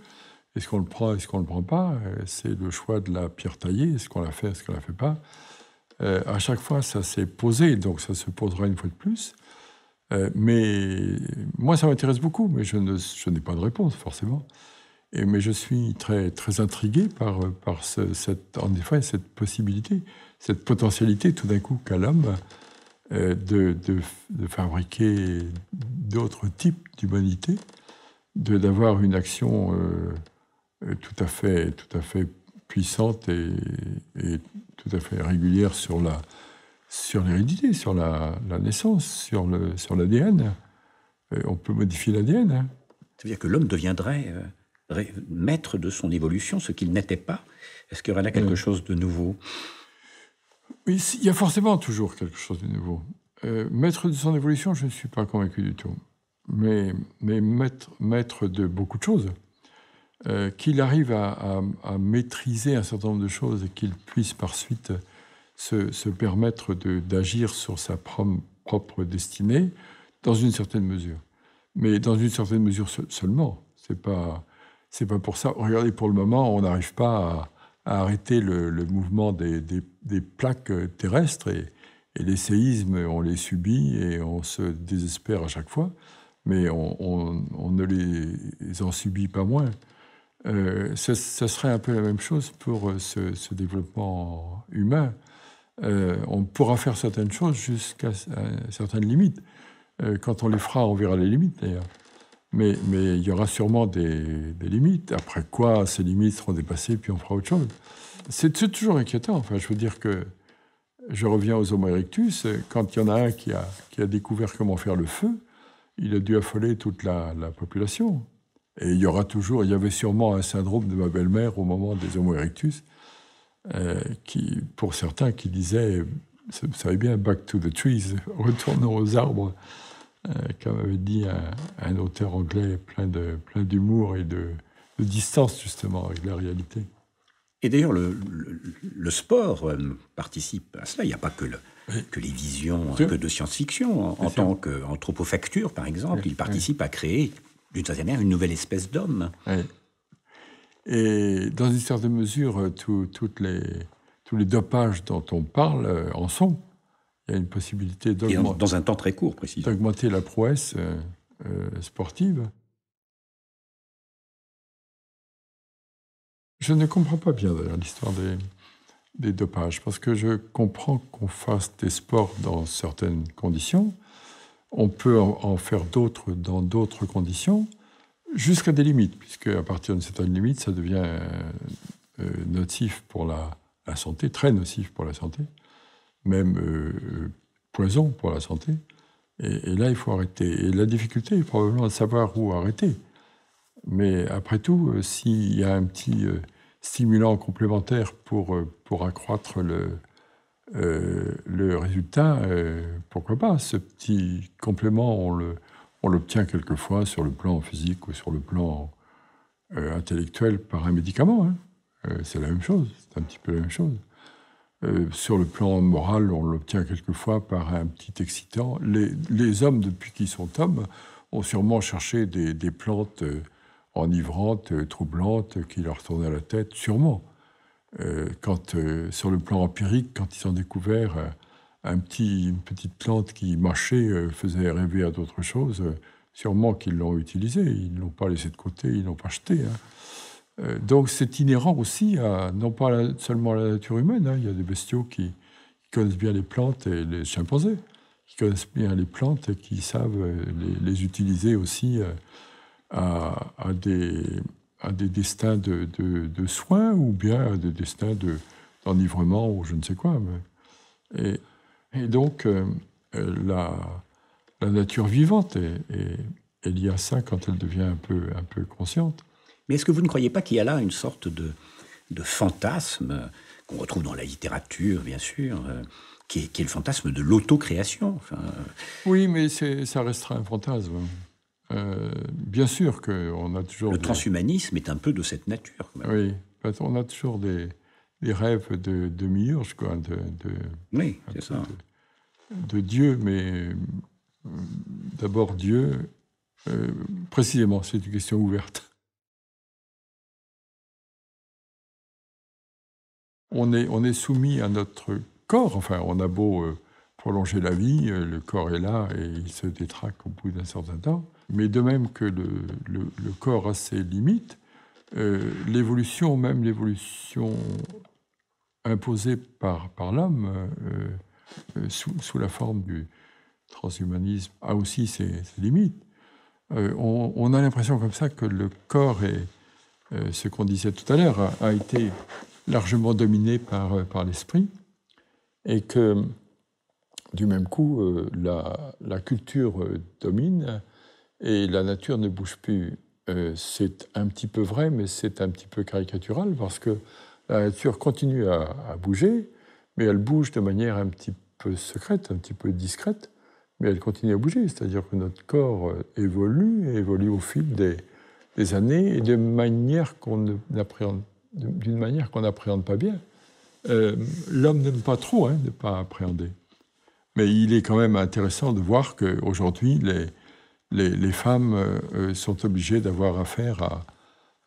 Est-ce qu'on le prend, est-ce qu'on le prend pas C'est le choix de la pierre taillée, est-ce qu'on la fait, est-ce qu'on la fait pas euh, à chaque fois, ça s'est posé, donc ça se posera une fois de plus. Euh, mais moi, ça m'intéresse beaucoup, mais je, n'ai pas de réponse, forcément. Et, mais je suis très, très intrigué par, par cette, en cette possibilité, cette potentialité tout d'un coup qu'a l'homme euh, de, de, fabriquer d'autres types d'humanité, de, d'avoir une action tout, à fait, tout à fait puissante et tout à fait régulière sur la sur l'hérédité, sur la, naissance, sur le sur l'ADN. Euh, on peut modifier l'ADN. C'est-à-dire hein. que l'homme deviendrait euh, maître de son évolution, ce qu'il n'était pas Est-ce qu'il y aurait là euh. quelque chose de nouveau il y a forcément toujours quelque chose de nouveau. maître de son évolution, je ne suis pas convaincu du tout. Mais, mais maître, maître de beaucoup de choses. Euh, qu'il arrive à, maîtriser un certain nombre de choses et qu'il puisse par suite se, permettre d'agir sur sa propre destinée, dans une certaine mesure. Mais dans une certaine mesure seulement. C'est pas, pas pour ça. Regardez, pour le moment, on n'arrive pas à, arrêter le, mouvement des, plaques terrestres et, les séismes, on les subit et on se désespère à chaque fois mais on, ne les en subit pas moins. Euh, ce, serait un peu la même chose pour euh, ce, développement humain. Euh, on pourra faire certaines choses jusqu'à certaines limites. quand on les fera, on verra les limites d'ailleurs. Mais, il y aura sûrement des, limites. Après quoi, ces limites seront dépassées, puis on fera autre chose. C'est toujours inquiétant. Enfin, je veux dire que je reviens aux Homo erectus. Quand il y en a un qui a, découvert comment faire le feu, il a dû affoler toute la population. Et il y aura toujours, il y avait sûrement un syndrome de ma belle-mère au moment des Homo erectus, euh, qui, pour certains, qui disaient « vous savez bien, back to the trees, retournons aux arbres, euh, comme avait dit un, auteur anglais plein de plein d'humour et de, de, distance justement avec la réalité. Et d'ailleurs, le, le, sport euh, participe à cela. Il n'y a pas que le, que les visions de science-fiction. En, tant tant qu'anthropofacture, par exemple, il participe à créer d'une certaine manière, une nouvelle espèce d'homme. Et dans une certaine mesure, euh, tous les dopages dont on parle euh, en sont. Il y a une possibilité d'augmenter. Dans un temps très court, précisément. D'augmenter la prouesse euh, sportive. Je ne comprends pas bien l'histoire des dopages, parce que je comprends qu'on fasse des sports dans certaines conditions, on peut en faire d'autres dans d'autres conditions, jusqu'à des limites, puisque à partir de certaine limite, ça devient euh, euh, nocif pour la, santé, très nocif pour la santé, même euh, poison pour la santé. Et, là, il faut arrêter. Et la difficulté est probablement de savoir où arrêter. Mais après tout, s'il y a un petit stimulant complémentaire pour, pour accroître le, euh, le résultat, euh, pourquoi pas, ce petit complément, on l'obtient quelquefois sur le plan physique ou sur le plan euh, intellectuel par un médicament. Hein. c'est la même chose, c'est un petit peu la même chose. sur le plan moral, on l'obtient quelquefois par un petit excitant. Les, hommes, depuis qu'ils sont hommes, ont sûrement cherché des, des plantes enivrantes, troublantes, qui leur tournaient la tête, sûrement. Euh, quand, euh, sur le plan empirique, quand ils ont découvert euh, un petit, une petite plante qui marchait, faisait rêver à d'autres choses, sûrement qu'ils l'ont utilisée, ils ne l'ont pas laissée de côté, ils ne l'ont pas jetée. Hein. donc c'est inhérent aussi à, non pas seulement à la nature humaine, hein. il y a des bestiaux qui, connaissent bien les plantes et les chimpanzés, qui connaissent bien les plantes et qui savent les, utiliser aussi à, des, à des destins de, soins ou bien à des destins d'enivrement ou je ne sais quoi. Et, donc, euh, euh, la, nature vivante est, y a liée ça quand elle devient un peu, un peu consciente. Mais est-ce que vous ne croyez pas qu'il y a là une sorte de, fantasme qu'on retrouve dans la littérature, bien sûr euh, qui, est, le fantasme de l'autocréation. Oui, mais ça restera un fantasme. Euh, bien sûr qu'on a toujours... Le transhumanisme est un peu de cette nature. Oui, on a toujours des, des rêves de, demi urge de, de Dieu, mais euh, d'abord Dieu, euh, précisément, c'est une question ouverte. On est, on est soumis à notre corps, enfin, on a beau prolonger la vie, le corps est là et il se détraque au bout d'un certain temps. Mais de même que le, corps a ses limites, euh, l'évolution, même l'évolution imposée par, par l'homme, euh, euh, sous, sous, la forme du transhumanisme, a aussi ses, limites. on, a l'impression comme ça que le corps est, ce qu'on disait tout à l'heure, a, été largement dominé par, par l'esprit, et que du même coup, la, la culture domine et la nature ne bouge plus. Euh, c'est un petit peu vrai, mais c'est un petit peu caricatural parce que la nature continue à, bouger, mais elle bouge de manière un petit peu secrète, un petit peu discrète, mais elle continue à bouger. C'est-à-dire que notre corps euh, évolue évolue au fil des, années et de manière qu'on d'une manière qu'on n'appréhende pas bien. Euh, l'homme n'aime pas trop hein, de ne pas appréhender. Mais il est quand même intéressant de voir qu'aujourd'hui, les, les, femmes euh, euh, sont obligées d'avoir affaire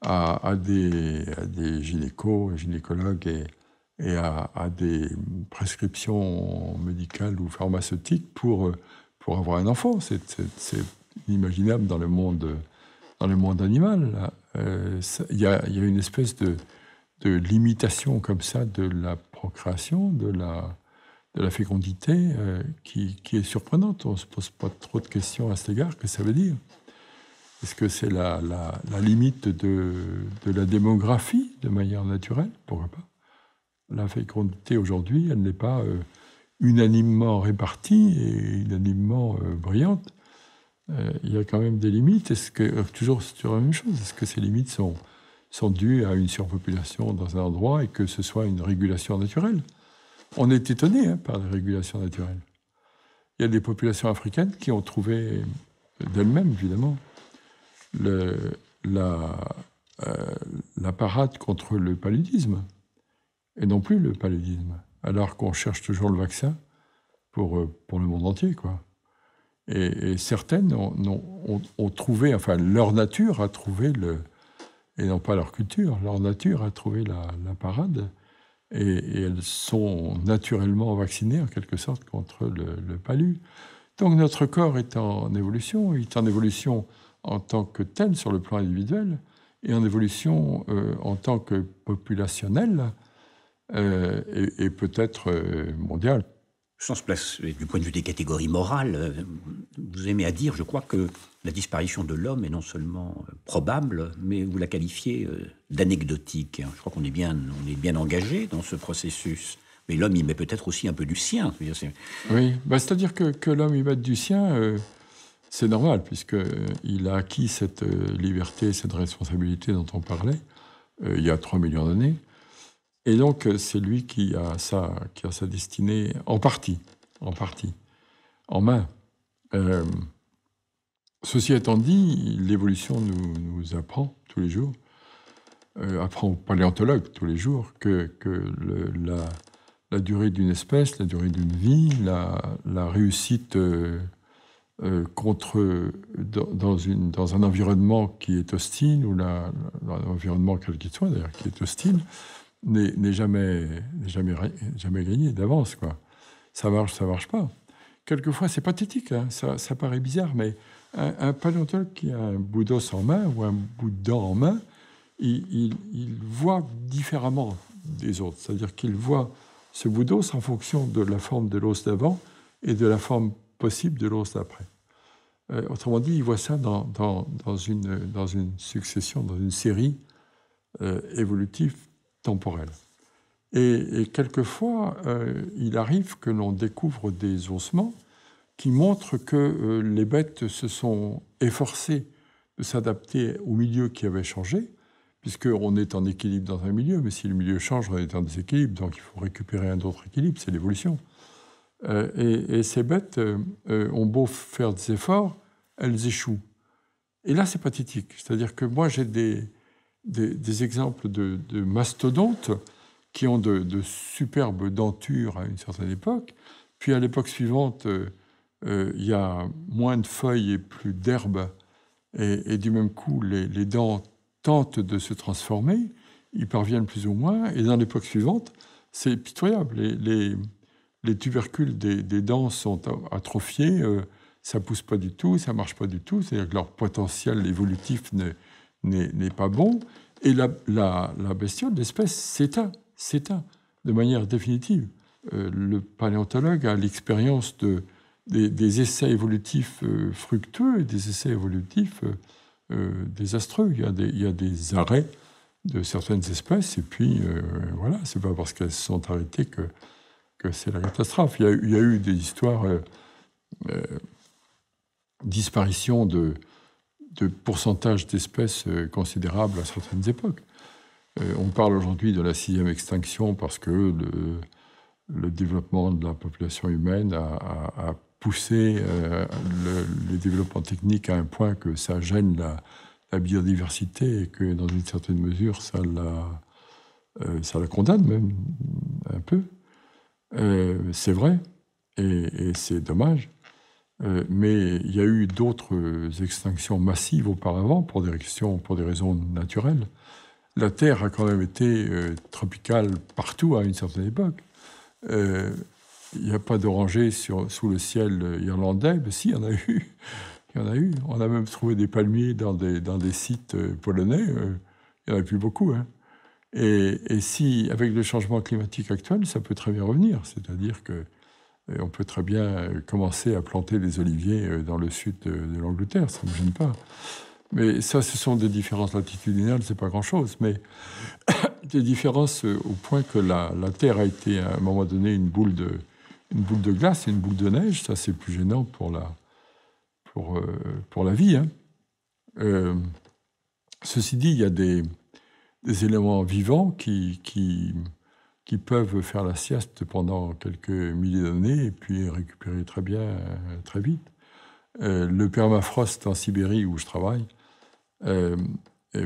à, des, gynécos, gynécologues et, à, des prescriptions médicales ou pharmaceutiques pour, euh, pour avoir un enfant. C'est inimaginable dans le monde, dans le monde animal. Il y, a, une espèce de, de, limitation comme ça de la procréation, de la de la fécondité euh, qui, est surprenante. On ne se pose pas trop de questions à cet égard, que ça veut dire. Est-ce que c'est la, limite de, la démographie de manière naturelle Pourquoi pas La fécondité aujourd'hui, elle n'est pas euh, unanimement répartie et unanimement euh, brillante. Il y a quand même des limites. Est-ce que, toujours sur la même chose, est-ce que ces limites sont, sont dues à une surpopulation dans un endroit et que ce soit une régulation naturelle on est étonné hein, par la régulation naturelles. Il y a des populations africaines qui ont trouvé d'elles-mêmes, évidemment, euh, la, parade contre le paludisme, et non plus le paludisme, alors qu'on cherche toujours le vaccin pour, euh, pour le monde entier, quoi. Et, certaines ont, trouvé, enfin, leur nature a trouvé le, et non pas leur culture, leur nature a trouvé la parade et, elles sont naturellement vaccinées en quelque sorte contre le, palu. Donc notre corps est en évolution, il est en évolution en tant que tel sur le plan individuel et en évolution euh, en tant que populationnel euh, et, et peut-être euh, mondial sans se euh, du point de vue des catégories morales, euh, vous aimez à dire, je crois, que la disparition de l'homme est non seulement euh, probable, mais vous la qualifiez d'anecdotique. Je crois qu'on est bien, on est bien engagé dans ce processus. Mais l'homme y met peut-être aussi un peu du sien. Oui, bah, c'est-à-dire que, l'homme y met du sien, c'est normal, puisqu'il a acquis cette liberté, cette responsabilité dont on parlait il y a 3 millions d'années. Et donc, euh, c'est lui qui a, sa, qui a sa destinée en partie, en partie, en main. Euh, ceci étant dit, l'évolution nous, apprend tous les jours, euh, apprend aux paléontologues tous les jours que, que la, durée d'une espèce, la durée d'une vie, la, réussite contre, dans, une, dans, un environnement qui est hostile, ou l'environnement quel qu'il soit d'ailleurs, qui est hostile, n'est jamais, jamais, jamais gagné d'avance. quoi. Ça marche, ça marche pas. Quelquefois, c'est pathétique, hein. ça, ça, paraît bizarre, mais un, paléontologue qui a un bout d'os en main ou un bout de dent en main, il, voit différemment des autres. C'est-à-dire qu'il voit ce bout d'os en fonction de la forme de l'os d'avant et de la forme possible de l'os d'après. Euh, autrement dit, il voit ça dans, dans, dans, une, dans une succession, dans une série euh, évolutive temporelle. Et, quelquefois, euh, il arrive que l'on découvre des ossements qui montrent que euh, les bêtes se sont efforcées de s'adapter au milieu qui avait changé, puisqu'on est en équilibre dans un milieu, mais si le milieu change, on est en déséquilibre, donc il faut récupérer un autre équilibre, c'est l'évolution. Euh, et, et, ces bêtes ont beau faire des efforts, elles échouent. Et là, c'est pathétique. C'est-à-dire que moi, j'ai des, des, exemples de, mastodontes qui ont de, superbes dentures à une certaine époque, puis à l'époque suivante, euh, euh, il y a moins de feuilles et plus d'herbes, et, du même coup, les, dents tentent de se transformer, ils parviennent plus ou moins, et dans l'époque suivante, c'est pitoyable. Les, tubercules des, dents sont atrophiés, euh, ça pousse pas du tout, ça marche pas du tout, c'est-à-dire que leur potentiel évolutif n'est n'est pas bon, et la, la, la bestiole l'espèce, s'éteint, s'éteint de manière définitive. Euh, le paléontologue a l'expérience de, des, essais évolutifs euh, fructueux et des essais évolutifs euh, désastreux. Il y, a des, il y, a des, arrêts de certaines espèces, et puis voilà, c'est pas parce qu'elles se sont arrêtées que, que c'est la catastrophe. Il y, a, il y a, eu des histoires disparition de de pourcentage d'espèces euh, considérables à certaines époques. Euh, on parle aujourd'hui de la sixième extinction parce que le, le développement de la population humaine a, poussé euh, le, les développements techniques à un point que ça gêne la, biodiversité et que dans une certaine mesure, ça la, ça la condamne même un peu. c'est vrai et c'est dommage. Euh, mais il y a eu d'autres extinctions massives auparavant pour des, pour des raisons naturelles. La Terre a quand même été euh, tropicale partout à une certaine époque. Euh, il n'y a pas d'orangers sous le ciel irlandais, mais si, il y en a eu. Il y en a eu. On a même trouvé des palmiers dans des, dans des sites polonais. Il n'y en a plus beaucoup. Hein. Et, et, si, avec le changement climatique actuel, ça peut très bien revenir. C'est-à-dire que on peut très bien euh, commencer à planter des oliviers euh, dans le sud de, l'Angleterre, ça ne me gêne pas. Mais ça, ce sont des différences latitudinales, c'est pas grand-chose, mais des différences euh, au point que la, la, Terre a été à un moment donné une boule de, une boule de glace et une boule de neige. Ça, c'est plus gênant pour la, pour, pour la vie. Hein. ceci dit, il y a des, des éléments vivants qui, qui, qui peuvent faire la sieste pendant quelques milliers d'années et puis récupérer très bien, euh, très vite. Euh, le permafrost en Sibérie où je travaille euh,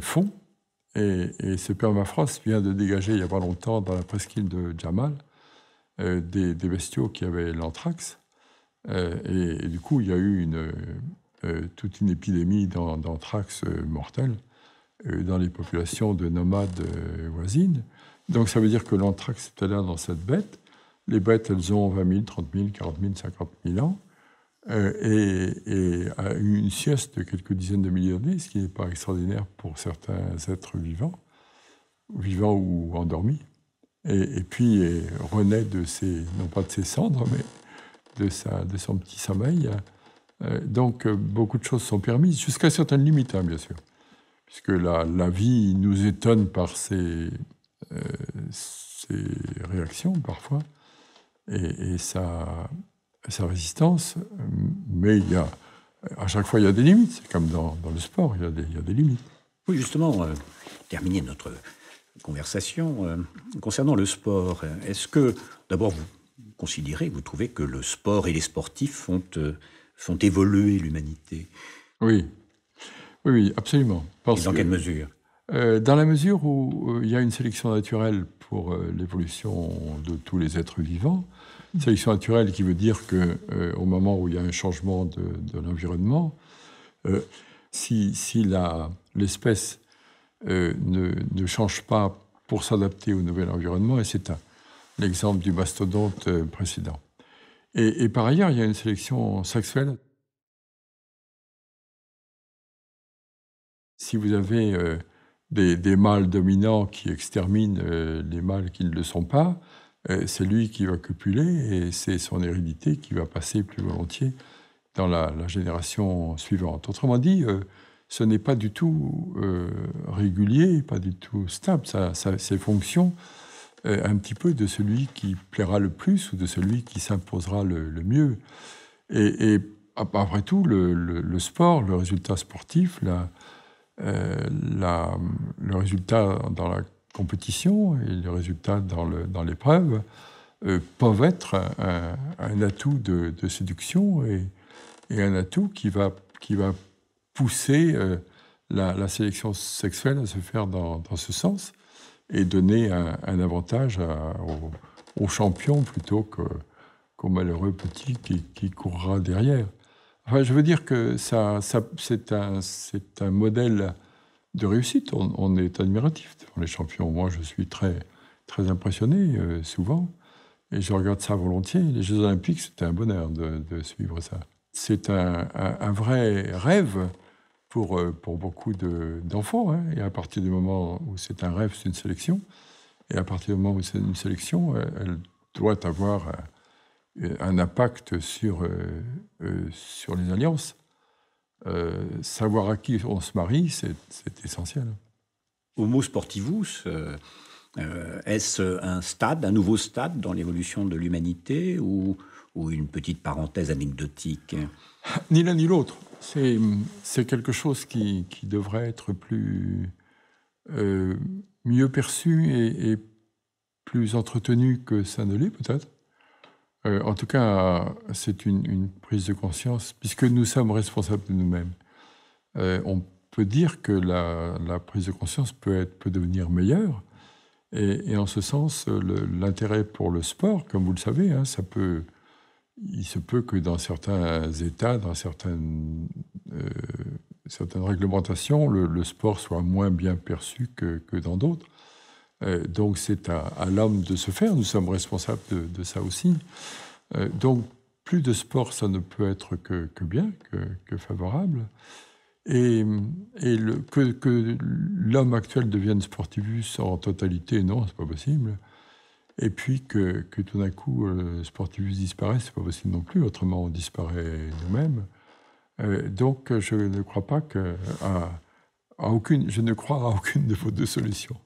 fond, et, ce permafrost vient de dégager il n'y a pas longtemps dans la presqu'île de Jamal euh, des, bestiaux qui avaient l'anthrax. Et, du coup, il y a eu toute une épidémie d'anthrax mortel dans les populations de nomades voisines donc ça veut dire que l'anthrax à là dans cette bête. Les bêtes, elles ont 20 000, 30 000, 40 000, 50 000 ans, euh, et, une sieste de quelques dizaines de milliers d'années, ce qui n'est pas extraordinaire pour certains êtres vivants, vivants ou endormis. Et, puis renaît de ses, non pas de ses cendres, mais de, sa, de son petit sommeil. Euh, donc beaucoup de choses sont permises, jusqu'à certaines limites, hein, bien sûr, puisque la, la vie nous étonne par ses ses euh, réactions parfois et, sa, résistance, mais il y a, à chaque fois il y a des limites, c'est comme dans, le sport, il y, a des, limites. Oui, justement, euh, terminer notre conversation euh, concernant le sport. Est-ce que, d'abord, vous considérez, vous trouvez que le sport et les sportifs font, évoluer l'humanité Oui. Oui, absolument. dans quelle mesure euh, dans la mesure où euh, il y a une sélection naturelle pour euh, l'évolution de tous les êtres vivants, mm. sélection naturelle qui veut dire qu'au moment où il y a un changement de, l'environnement, si, si l'espèce ne, change pas pour s'adapter au nouvel environnement, et c'est l'exemple du mastodonte précédent. Et, par ailleurs, il y a une sélection sexuelle. Si vous avez des, mâles dominants qui exterminent euh, les mâles qui ne le sont pas, euh, c'est lui qui va copuler et c'est son hérédité qui va passer plus volontiers dans la, génération suivante. Autrement dit, euh, ce n'est pas du tout régulier, pas du tout stable. Ça, ses fonctions un petit peu de celui qui plaira le plus ou de celui qui s'imposera le, mieux. Et, après tout, le, sport, le résultat sportif, la, euh, le résultat dans la compétition et le résultat dans l'épreuve euh, peuvent être un, atout de, séduction et, et, un atout qui va, qui va pousser euh, la, sélection sexuelle à se faire dans, ce sens et donner un, avantage au aux, champions plutôt qu'au malheureux petit qui, qui courra derrière je veux dire que ça, c'est un, modèle de réussite. On, est admiratif devant les champions. Moi, je suis très, très impressionné, euh, souvent. Et je regarde ça volontiers. Les Jeux Olympiques, c'était un bonheur de, suivre ça. C'est un, vrai rêve pour, euh, pour beaucoup d'enfants. Hein. Et à partir du moment où c'est un rêve, c'est une sélection. Et à partir du moment où c'est une sélection, euh, elle, doit avoir euh, un impact sur, euh, euh, sur les alliances. savoir à qui on se marie, c'est essentiel. Homo sportivus, Est-ce un stade, un nouveau stade dans l'évolution de l'humanité ou, ou, une petite parenthèse anecdotique Ni l'un ni l'autre. C'est quelque chose qui, qui, devrait être plus mieux perçu et, et, plus entretenu que ça ne l'est peut-être. Euh, en tout cas, c'est une, prise de conscience, puisque nous sommes responsables de nous-mêmes. Euh, on peut dire que la, prise de conscience peut, être, peut devenir meilleure. Et, en ce sens, l'intérêt pour le sport, comme vous le savez, hein, ça peut, il se peut que dans certains États, dans certaines, euh, certaines réglementations, le, sport soit moins bien perçu que, que dans d'autres. Euh, donc c'est à, l'homme de se faire, nous sommes responsables de, ça aussi. Euh, donc plus de sport, ça ne peut être que, bien, que, favorable. Et, que, l'homme actuel devienne sportivus en totalité, non, c'est pas possible. Et puis que, tout d'un coup, le euh, sportivus disparaisse, c'est pas possible non plus, autrement on disparaît nous-mêmes. donc je ne crois pas à aucune, je ne crois à aucune de vos deux solutions.